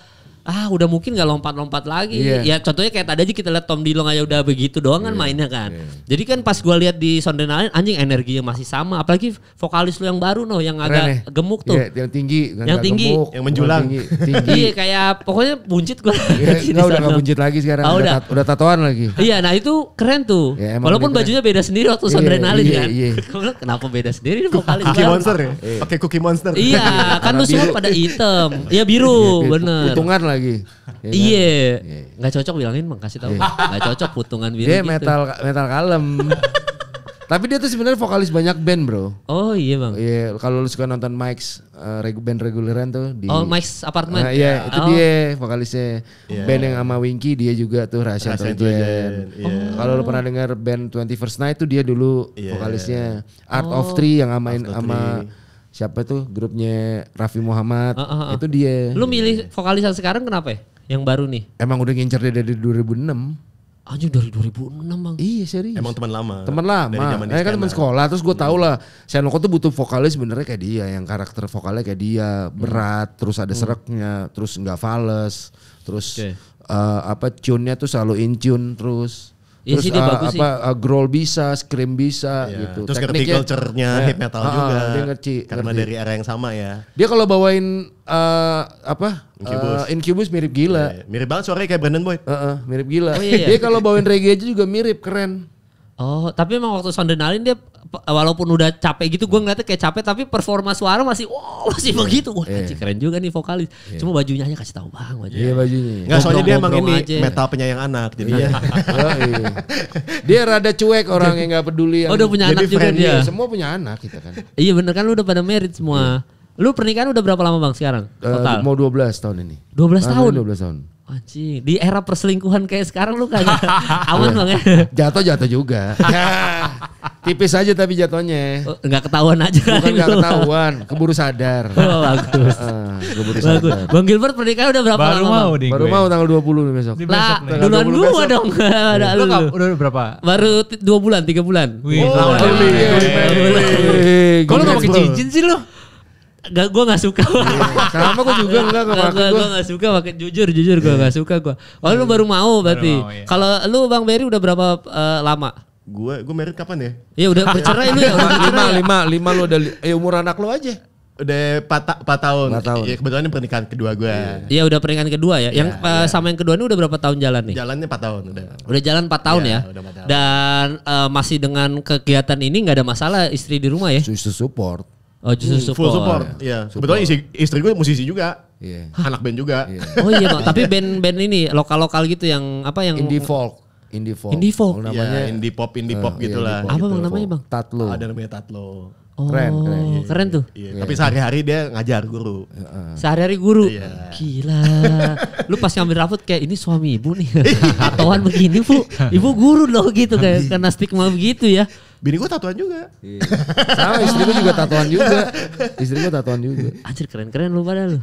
ah udah mungkin nggak lompat-lompat lagi. Yeah. Ya contohnya kayak tadi aja kita lihat Tom Dilong aja udah begitu doang yeah. kan iya, mainnya kan. Yeah. Jadi kan pas gue lihat di Sound Island anjing energinya masih sama. Apalagi vokalis lu yang baru noh yang agak ya. gemuk tuh. Yeah, yang tinggi, yang tinggi, gemuk, yang menjulang. Tinggi, tinggi. iya kayak pokoknya buncit gue. Yeah, udah gak buncit lagi sekarang. Oh, udah, udah, tatoan lagi. Iya, nah itu keren tuh. Yeah, ya, Walaupun bajunya beda sendiri waktu yeah, yeah, Island yeah, kan. Yeah. yeah. Kenapa beda sendiri? Vokalis cookie monster ya. Iya. Pakai cookie monster. Iya, kan lu semua pada item iya, iya biru, bener. Utungan lah lagi. Ya kan? Iya. Yeah. Kan? Yeah. Gak cocok bilangin bang kasih tahu. Yeah. Gak cocok putungan biru Dia gitu. metal metal kalem. Tapi dia tuh sebenarnya vokalis banyak band bro. Oh iya bang. Iya yeah, kalau lu suka nonton Mike's uh, band reguleran tuh di. Oh Mike's apartemen. Uh, eh, iya yeah, itu oh. dia vokalisnya yeah. band yang sama Winky dia juga tuh rahasia Agent. Yeah. Oh. Kalau lu pernah dengar band Twenty First Night tuh dia dulu yeah. vokalisnya Art oh. of Three yang sama sama siapa tuh grupnya Raffi Muhammad uh, uh, uh. itu dia. Lu milih vokalis yang sekarang kenapa ya? Yang baru nih? Emang udah ngincer dia dari 2006. Anjir dari 2006 bang. Iya serius. Emang teman lama. Teman lama. Dari kan teman sekolah. Terus gue hmm. tau lah. Senoko tuh butuh vokalis sebenarnya kayak dia. Yang karakter vokalnya kayak dia. Berat. Hmm. Terus ada hmm. sereknya. Terus nggak fales. Terus okay. uh, eh, apa tune-nya tuh selalu in tune terus. Ya terus sih dia uh, bagus apa, sih. Ah, uh, growl bisa, scream bisa ya. gitu. Terus ngerti culture-nya ya, hip metal uh, juga. Dia ngerti. Karena ngerti. dari era yang sama ya. Dia kalau bawain uh, apa? Incubus. Uh, Incubus mirip gila. Ya, ya. mirip banget suaranya kayak Brandon Boyd. Uh, uh, mirip gila. Oh, iya, iya. dia kalau bawain reggae aja juga mirip, keren. Oh, tapi emang waktu Sondenalin dia walaupun udah capek gitu gue ngeliatnya kayak capek tapi performa suara masih wow masih yeah. begitu. Wah, yeah. Anjir, keren juga nih vokalis. Yeah. Cuma bajunya aja kasih tahu Bang bajunya. Iya, yeah, bajunya. Nggak, soalnya dia emang ini aja. metal penyayang anak jadi yeah. Dia rada cuek orang yang nggak peduli yang oh, udah punya jadi anak juga dia. Ya? Semua punya anak kita kan. iya bener kan lu udah pada merit semua. Yeah. Lu pernikahan udah berapa lama Bang sekarang? Eh, Total. Uh, mau 12 tahun ini. 12 tahun. Nah, 12 tahun. Anjing, di era perselingkuhan kayak sekarang lu kagak aman banget. Jatuh jatuh juga. Ya, tipis aja tapi jatuhnya. Enggak oh, ketahuan aja. Bukan enggak ketahuan, keburu sadar. Oh, bagus. Uh, keburu sadar. Bagus. Bang Gilbert pernikahan udah berapa Baru lama? Mau bang? Baru gue. mau tanggal 20 besok. Di besok lah, duluan gua dong. Iya. Ada lu. udah berapa? Baru 2 bulan, 3 bulan. Wih, oh, lama. Kalau enggak pakai cincin sih lu? gak gue gak suka iya, iya. sama gue juga enggak gue gue gak suka pakai jujur jujur gue iya. gak suka gue oh lu baru mau berarti kalau lu bang Berry udah berapa eh, lama gue gue merit kapan ya Iya udah bercerai lu ya lima, lima ya? lima lima lu udah ya umur anak lu aja udah 4, empat tahun. tahun. Ya kebetulan ini pernikahan kedua gue. Iya, udah pernikahan kedua ya. Yang ya, ya. sama yang kedua ini udah berapa tahun jalan nih? Jalannya 4 tahun udah. Udah jalan empat tahun ya. ya. Udah 4 tahun. Dan uh, masih dengan kegiatan ini nggak ada masalah istri di rumah ya? Istri support. Oh justru hmm, support. Full support. Iya. Kebetulan isi, istri gue musisi juga. Iya. Yeah. Anak band juga. Yeah. Oh iya, tapi band-band iya. ini lokal-lokal gitu yang apa yang indie folk. Indie folk. Indie folk. Iya, namanya indie pop, indie uh, pop iya, gitulah. Apa gitu. namanya bang? Tatlo. Ada namanya Tatlo. Oh, keren, keren. keren iya, tuh. Iya, iya. Tapi sehari-hari dia ngajar guru. Eh, sehari-hari guru. Iya. Gila. Lu pas ngambil rambut kayak ini suami ibu nih. Atauan begini, Bu. Ibu guru loh gitu kayak kena stigma begitu ya. Bini gue tatuan juga. Iya. Sama istri gue juga tatuan juga. Istri gue tatuan juga. Anjir keren-keren lu pada lu.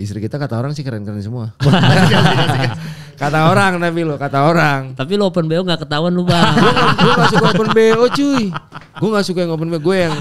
Istri kita kata orang sih keren-keren semua. Kata orang tapi lo, kata orang. Tapi lo open BO gak ketahuan lu bang. gue gak suka open BO cuy. Gue gak suka yang open BO. Gue yang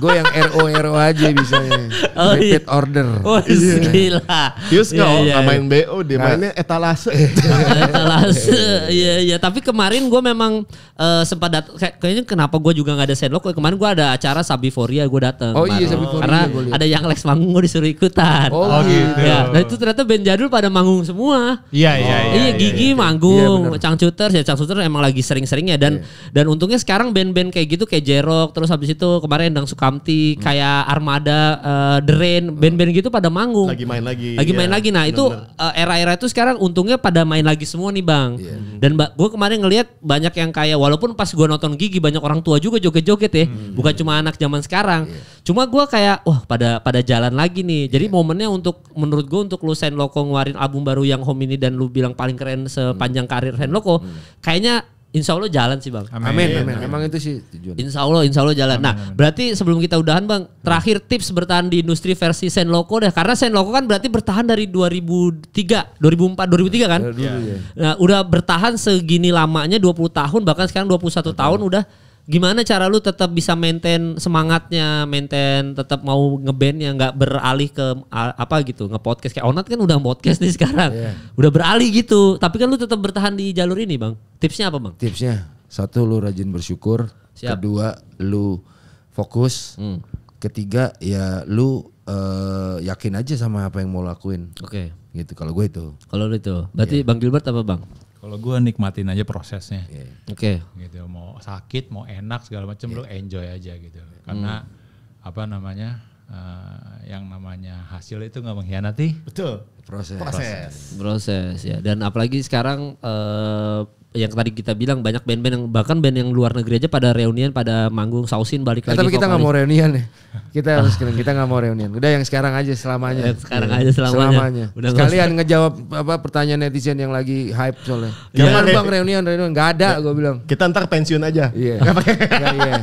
gue yang RO RO aja biasanya Oh, Repeat iya. order. Oh iya. gila. Yus yeah, yeah, main BO, dia nah. mainnya etalase. etalase. Iya iya. Tapi kemarin gue memang uh, sempat dat kayaknya kenapa gue juga gak ada sendok. Kemarin gue ada acara Sabiforia gue dateng. Oh iya Sabiforia. Karena ada yang Lex manggung gue disuruh ikutan. Oh, oh iya. gitu. Ya. Nah itu ternyata band jadul pada manggung semua. Iya iya. Oh, Iya, iya, iya gigi iya, iya. manggung, iya, cangcuter, ya cangcuter emang lagi sering-seringnya dan iya. dan untungnya sekarang band-band kayak gitu kayak Jerok, terus habis itu kemarin Endang Sukamti, hmm. kayak Armada, uh, eh, Drain, hmm. band-band gitu pada manggung. Lagi main lagi. Lagi iya, main lagi. Nah, bener itu eh, era-era itu sekarang untungnya pada main lagi semua nih, Bang. Iya. Hmm. Dan gue kemarin ngelihat banyak yang kayak walaupun pas gue nonton Gigi banyak orang tua juga joget-joget ya, hmm. bukan cuma anak zaman sekarang. Iya Cuma gue kayak wah pada pada jalan lagi nih. Jadi yeah. momennya untuk menurut gue untuk lu Sen Loko ngeluarin album baru yang home ini dan lu bilang paling keren sepanjang hmm. karir Sen Loko, hmm. kayaknya Insya Allah jalan sih bang. Amin. Amin. amin. Emang itu sih tujuan. Insya Allah, insya Allah jalan. Amin, nah, amin. berarti sebelum kita udahan bang, hmm. terakhir tips bertahan di industri versi Sen Loko deh. Karena Sen Loko kan berarti bertahan dari 2003, 2004, 2003 kan? Ya, dulu, ya. Nah, udah bertahan segini lamanya 20 tahun, bahkan sekarang 21 Betul. tahun udah gimana cara lu tetap bisa maintain semangatnya, maintain tetap mau ngeband yang nggak beralih ke apa gitu, ngepodcast kayak Onat kan udah podcast nih sekarang. Yeah. Udah beralih gitu, tapi kan lu tetap bertahan di jalur ini, Bang. Tipsnya apa, Bang? Tipsnya satu lu rajin bersyukur, Siap. kedua lu fokus, hmm. ketiga ya lu uh, yakin aja sama apa yang mau lakuin. Oke. Okay. Gitu kalau gue itu. Kalau lu itu. Berarti yeah. Bang Gilbert apa, Bang? Kalau gue nikmatin aja prosesnya. Iya, iya. Oke. Okay. Gitu mau sakit mau enak segala macam yeah. lu enjoy aja gitu. Iya. Karena hmm. apa namanya uh, yang namanya hasil itu nggak mengkhianati. Betul. Proses. Proses. Proses ya. Dan apalagi sekarang uh, yang tadi kita bilang banyak band-band yang bahkan band yang luar negeri aja pada reunian pada manggung sausin balik ya, lagi tapi kita nggak mau reunian ya kita harus kita nggak mau reunian udah yang sekarang aja selamanya yang eh, sekarang ya. aja selamanya, selamanya. Udah sekalian gak... ngejawab apa pertanyaan netizen yang lagi hype soalnya iya, jangan ya, bang reunian reunian nggak ada gue bilang kita ntar pensiun aja iya yeah. yeah, yeah.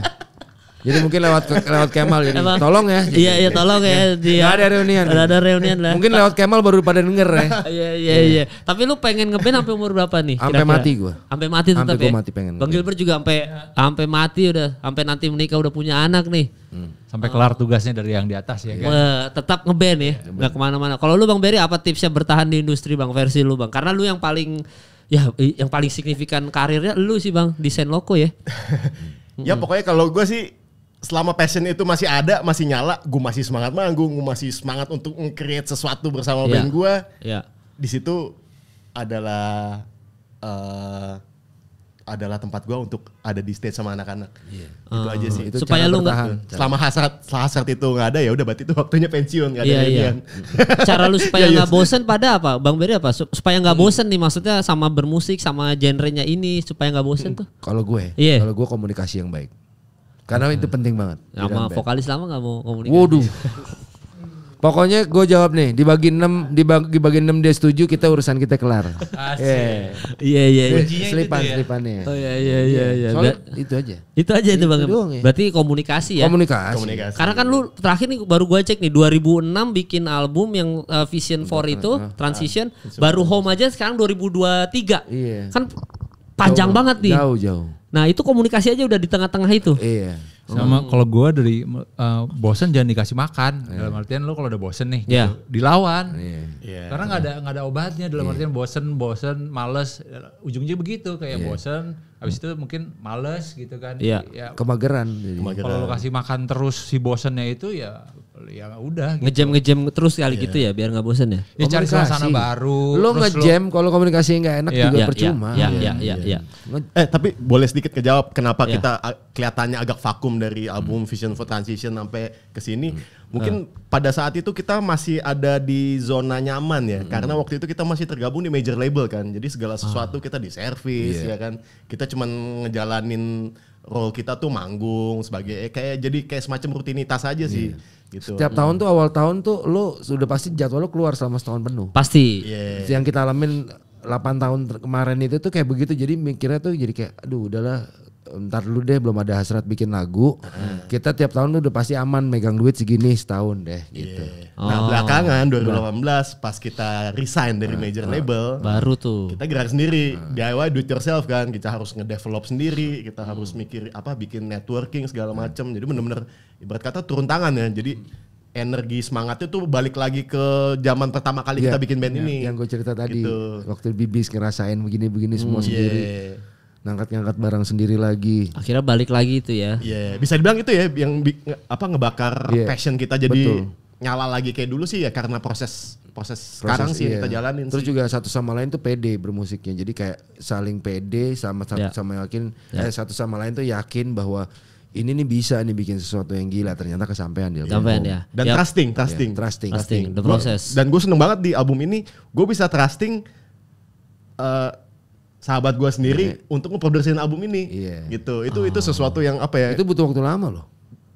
Jadi mungkin lewat lewat Kemal jadi Emang, tolong ya. Jadi, iya iya tolong ya. ya. Dia, gak ada reunian. Gak ada reunian lah. Mungkin lewat Kemal baru pada denger ya. Iya, iya iya iya. Tapi lu pengen ngeband sampai umur berapa nih? Sampai mati gua. Sampai mati tetap ampe ya. mati pengen. Bang Gilbert juga sampai sampai mati udah sampai nanti menikah udah punya anak nih. Hmm. Sampai kelar tugasnya dari yang di atas ya kan. tetap ngeband ya, iya, nggak ya, gak kemana-mana. Kalau lu Bang Berry apa tipsnya bertahan di industri Bang versi lu Bang? Karena lu yang paling ya yang paling signifikan karirnya lu sih Bang Desain Loko ya. ya pokoknya kalau gue sih selama passion itu masih ada, masih nyala, gue masih semangat manggung, gue masih semangat untuk create sesuatu bersama yeah. band gue. Yeah. Di situ adalah uh, adalah tempat gue untuk ada di stage sama anak-anak. Yeah. Itu uh, aja ah. sih. Itu Supaya lu nggak selama hasrat hasrat itu nggak ada ya udah berarti itu waktunya pensiun nggak ada yeah, iya. yeah. Cara lu supaya iya, iya. nggak bosen pada apa, Bang Beri apa? Supaya nggak hmm. bosen nih maksudnya sama bermusik sama genrenya ini supaya nggak bosen hmm. tuh. Kalau gue, yeah. kalau gue komunikasi yang baik. Karena itu hmm. penting banget. Lama vokalis lama nggak mau komunikasi. Waduh. Pokoknya gue jawab nih, dibagi 6, dibagi, dibagi 6 dia setuju, kita urusan kita kelar. Iya, iya, iya. iya. Selipan, ya? selipannya. Oh iya, iya, iya. Ya. Soalnya Ber- itu aja. Itu aja itu, itu Bang. ya. Berarti komunikasi ya? Komunikasi. komunikasi. Karena kan lu terakhir nih baru gue cek nih, 2006 bikin album yang uh, Vision 4 itu, Transition. Baru Home aja sekarang 2023. Iya. Kan panjang jauh, banget nih. Jauh, jauh. Nah itu komunikasi aja udah di tengah-tengah itu. Iya. Sama hmm. kalau gue dari uh, bosen jangan dikasih makan. Iya. Dalam artian lo kalau udah bosen nih, iya. gitu, dilawan. Iya. Iya. Karena nggak ada nggak ada obatnya. Dalam iya. artian bosen, bosen, males. Ujungnya begitu kayak iya. bosen. Abis hmm. itu mungkin males gitu kan. Iya. Ya, Kemageran. Kalau lo kasih makan terus si bosennya itu ya ya udah gitu. ngejam ngejam terus kali yeah. gitu ya biar nggak bosen ya. Ya cari suasana baru. Lo ngejam lo... kalau komunikasi nggak enak yeah. juga yeah, iya, percuma. Iya iya iya. Ya, ya. Eh tapi boleh sedikit kejawab kenapa yeah. kita ah, kelihatannya agak vakum dari album hmm. Vision for Transition sampai ke sini. Hmm. Mungkin uh. pada saat itu kita masih ada di zona nyaman ya hmm. karena waktu itu kita masih tergabung di major label kan. Jadi segala sesuatu ah. kita di service yeah. ya kan. Kita cuman ngejalanin role kita tuh manggung sebagai eh, kayak jadi kayak semacam rutinitas aja sih. Yeah. Gitu. Setiap tahun hmm. tuh awal tahun tuh lo sudah pasti jadwal lo keluar selama setahun penuh. Pasti. Yeah. Yang kita alamin 8 tahun kemarin itu tuh kayak begitu jadi mikirnya tuh jadi kayak aduh udahlah ntar dulu deh belum ada hasrat bikin lagu. Uh. Kita tiap tahun tuh udah pasti aman megang duit segini setahun deh gitu. Yeah. Oh. Nah, belakangan 2018 pas kita resign dari uh, major nah. label, baru tuh kita gerak sendiri, uh. Nah. DIY do it yourself kan. Kita harus ngedevelop sendiri, kita hmm. harus mikir apa bikin networking segala macam. Jadi bener-bener ibarat kata turun tangan ya. Jadi energi semangatnya tuh balik lagi ke zaman pertama kali yeah, kita bikin band yeah, ini. Yang gue cerita tadi, gitu. waktu Bibis ngerasain begini-begini hmm, semua yeah. sendiri iya, iya, iya ngangkat-ngangkat barang sendiri lagi. Akhirnya balik lagi itu ya. Iya, yeah, bisa dibilang itu ya yang apa ngebakar yeah. passion kita jadi Betul. nyala lagi kayak dulu sih ya karena proses proses, proses sekarang sih iya. kita jalanin. Terus sih. juga satu sama lain tuh pede bermusiknya. Jadi kayak saling pede sama satu yeah. sama yakin yeah. eh, satu sama lain tuh yakin bahwa ini nih bisa nih bikin sesuatu yang gila ternyata kesampaian dia. Kesampaian gitu. ya. Dan yep. Iya. trusting, iya, trusting, yeah, trusting, trusting, the process. dan gue seneng banget di album ini gue bisa trusting uh, sahabat gue sendiri yeah. untuk ngeproduksiin album ini yeah. gitu itu oh. itu sesuatu yang apa ya itu butuh waktu lama loh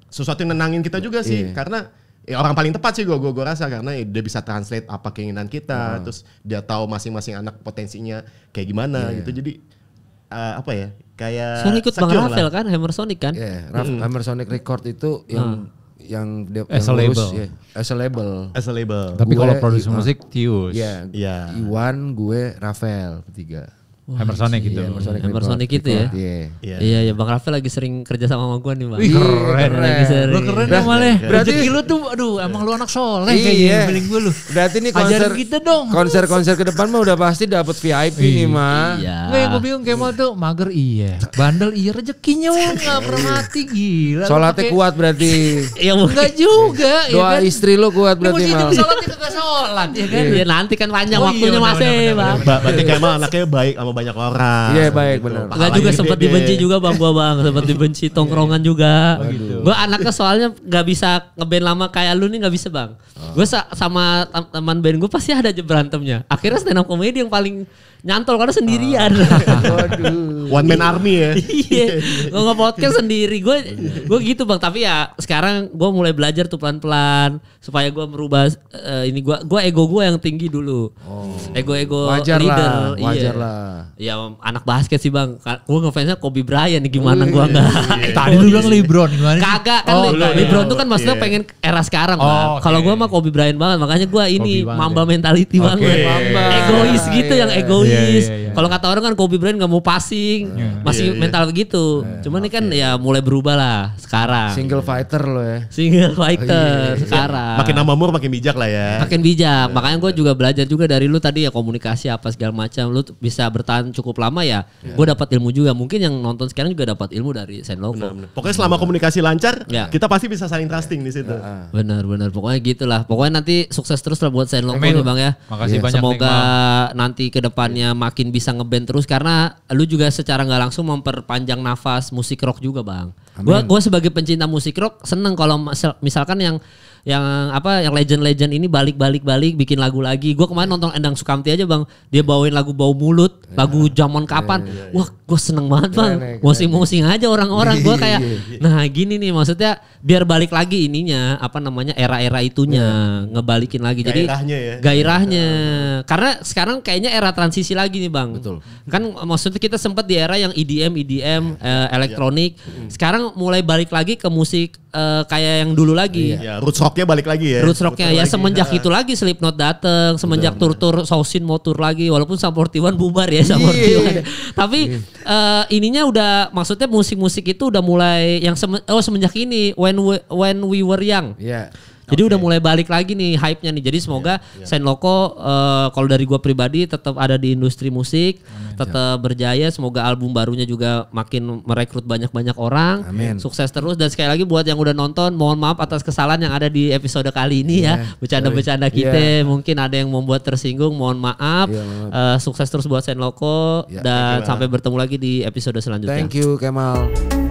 sesuatu yang nenangin kita juga sih yeah. karena ya orang paling tepat sih gue gue gue rasa karena ya, dia bisa translate apa keinginan kita ah. terus dia tahu masing-masing anak potensinya kayak gimana yeah. gitu jadi uh, apa ya kayak Sony ikut Bang Rafael kan Hammer Sonic kan yeah, Hammer Sonic Record itu yang hmm. yang dia as yang a label. yeah. as a label as a label tapi kalau produksi musik Tius ya Iwan gue Rafael ketiga Wah, Hammersonic gitu. Iya, Hammersonic, gitu ya. Iya. Yeah. Iya, ya Bang Rafael lagi sering kerja sama sama gua nih, Bang. Wih, iya, keren. Lagi sering. Lu keren nah, malah. Berarti lu tuh aduh, emang lu anak soleh iya. kayaknya beling gua lu. Berarti nih konser kita dong. Konser-konser ke depan mah udah pasti dapat VIP nih, iya. Ma. Iya. Gue yang bingung mau tuh mager iya, bandel iya rezekinya mah enggak pernah mati gila. Salatnya kuat berarti. Iya, enggak juga Doa kan? istri lu kuat berarti, Ma. Salatnya kagak salat ya kan. Ya nanti kan panjang oh, waktunya masih, eh, Bang. Berarti kayak mah anaknya baik sama banyak orang. Iya baik gitu. benar. Enggak juga sempat dibenci juga bang gua bang, sempat dibenci iya, tongkrongan iya. juga. gue oh, gitu. anaknya soalnya nggak bisa ngeband lama kayak lu nih nggak bisa bang. Oh. Gua sama teman band gua pasti ada aja berantemnya. Akhirnya stand up comedy yang paling nyantol karena sendirian. Oh. Waduh. One man iya. army ya. Iya. gue podcast sendiri. Gue iya. gue gitu bang. Tapi ya sekarang gue mulai belajar tuh pelan pelan supaya gue merubah uh, ini gue gue ego gue yang tinggi dulu. Oh. Ego ego wajar leader. Lah, iya. wajar lah. Ya anak basket sih bang. Gue ngefansnya Kobe Bryant gimana gue nggak. Tadi lu bilang LeBron gimana? Kagak kan oh, Le LeBron tuh kan maksudnya pengen era sekarang oh, bang. Kalau gue mah Kobe Bryant banget makanya gue ini mamba ya. mentality banget. Egois gitu yang egois. Kalau kata orang kan Kobe Bryant nggak mau pasti anjing hmm. yeah. masih yeah, mental yeah. begitu yeah, cuman okay. ini kan ya mulai berubah lah sekarang single fighter lo ya single oh, fighter oh, iya, yeah. Iya. sekarang makin nama mur makin bijak lah ya makin bijak yeah. makanya gue juga belajar juga dari lu tadi ya komunikasi apa segala macam lu bisa bertahan cukup lama ya yeah. gue dapat ilmu juga mungkin yang nonton sekarang juga dapat ilmu dari Senloko benar, pokoknya selama komunikasi lancar yeah. kita pasti bisa saling trusting di situ yeah. benar benar pokoknya gitulah pokoknya nanti sukses terus lah buat Sen ya, bang ya makasih yeah. banyak semoga nanti kedepannya makin bisa ngeband terus karena lu juga secara nggak langsung memperpanjang nafas musik rock juga bang. Gue gue sebagai pencinta musik rock seneng kalau misalkan yang yang apa yang legend-legend ini balik-balik-balik bikin lagu lagi. Gue kemarin nonton Endang Sukamti aja bang, dia bawain lagu bau mulut, iya. lagu zaman iya, kapan. Iya, Wah gue seneng banget bang, mosing musing aja orang-orang. Gua kayak, nah gini nih maksudnya biar balik lagi ininya apa namanya era-era itunya ngebalikin lagi. Jadi gairahnya ya. Gairahnya, karena sekarang kayaknya era transisi lagi nih bang. Betul. Kan maksudnya kita sempat di era yang EDM, EDM, eh, elektronik. Mm. Sekarang mulai balik lagi ke musik uh, kayak yang dulu lagi. Iya, ya, roots rocknya balik lagi ya. Roots rocknya ya semenjak nah. itu lagi Slipknot dateng, semenjak tur-tur Sausin motor lagi, walaupun Samportiwan bubar ya iya. Samportiwan. Tapi uh, ininya udah maksudnya musik-musik itu udah mulai yang semen, oh semenjak ini When We, When We Were Young. Yeah jadi udah mulai balik lagi nih hype-nya nih. Jadi semoga yeah, yeah. Senloko uh, kalau dari gua pribadi tetap ada di industri musik, Amen, tetap berjaya. Semoga album barunya juga makin merekrut banyak-banyak orang. Amen. Sukses terus dan sekali lagi buat yang udah nonton, mohon maaf atas kesalahan yang ada di episode kali ini yeah. ya. Bercanda-bercanda iya. kita yeah. mungkin ada yang membuat tersinggung, mohon maaf. Yeah, iya, uh, sukses terus buat Senloko yeah, dan sampai bertemu lagi di episode selanjutnya. Thank you Kemal.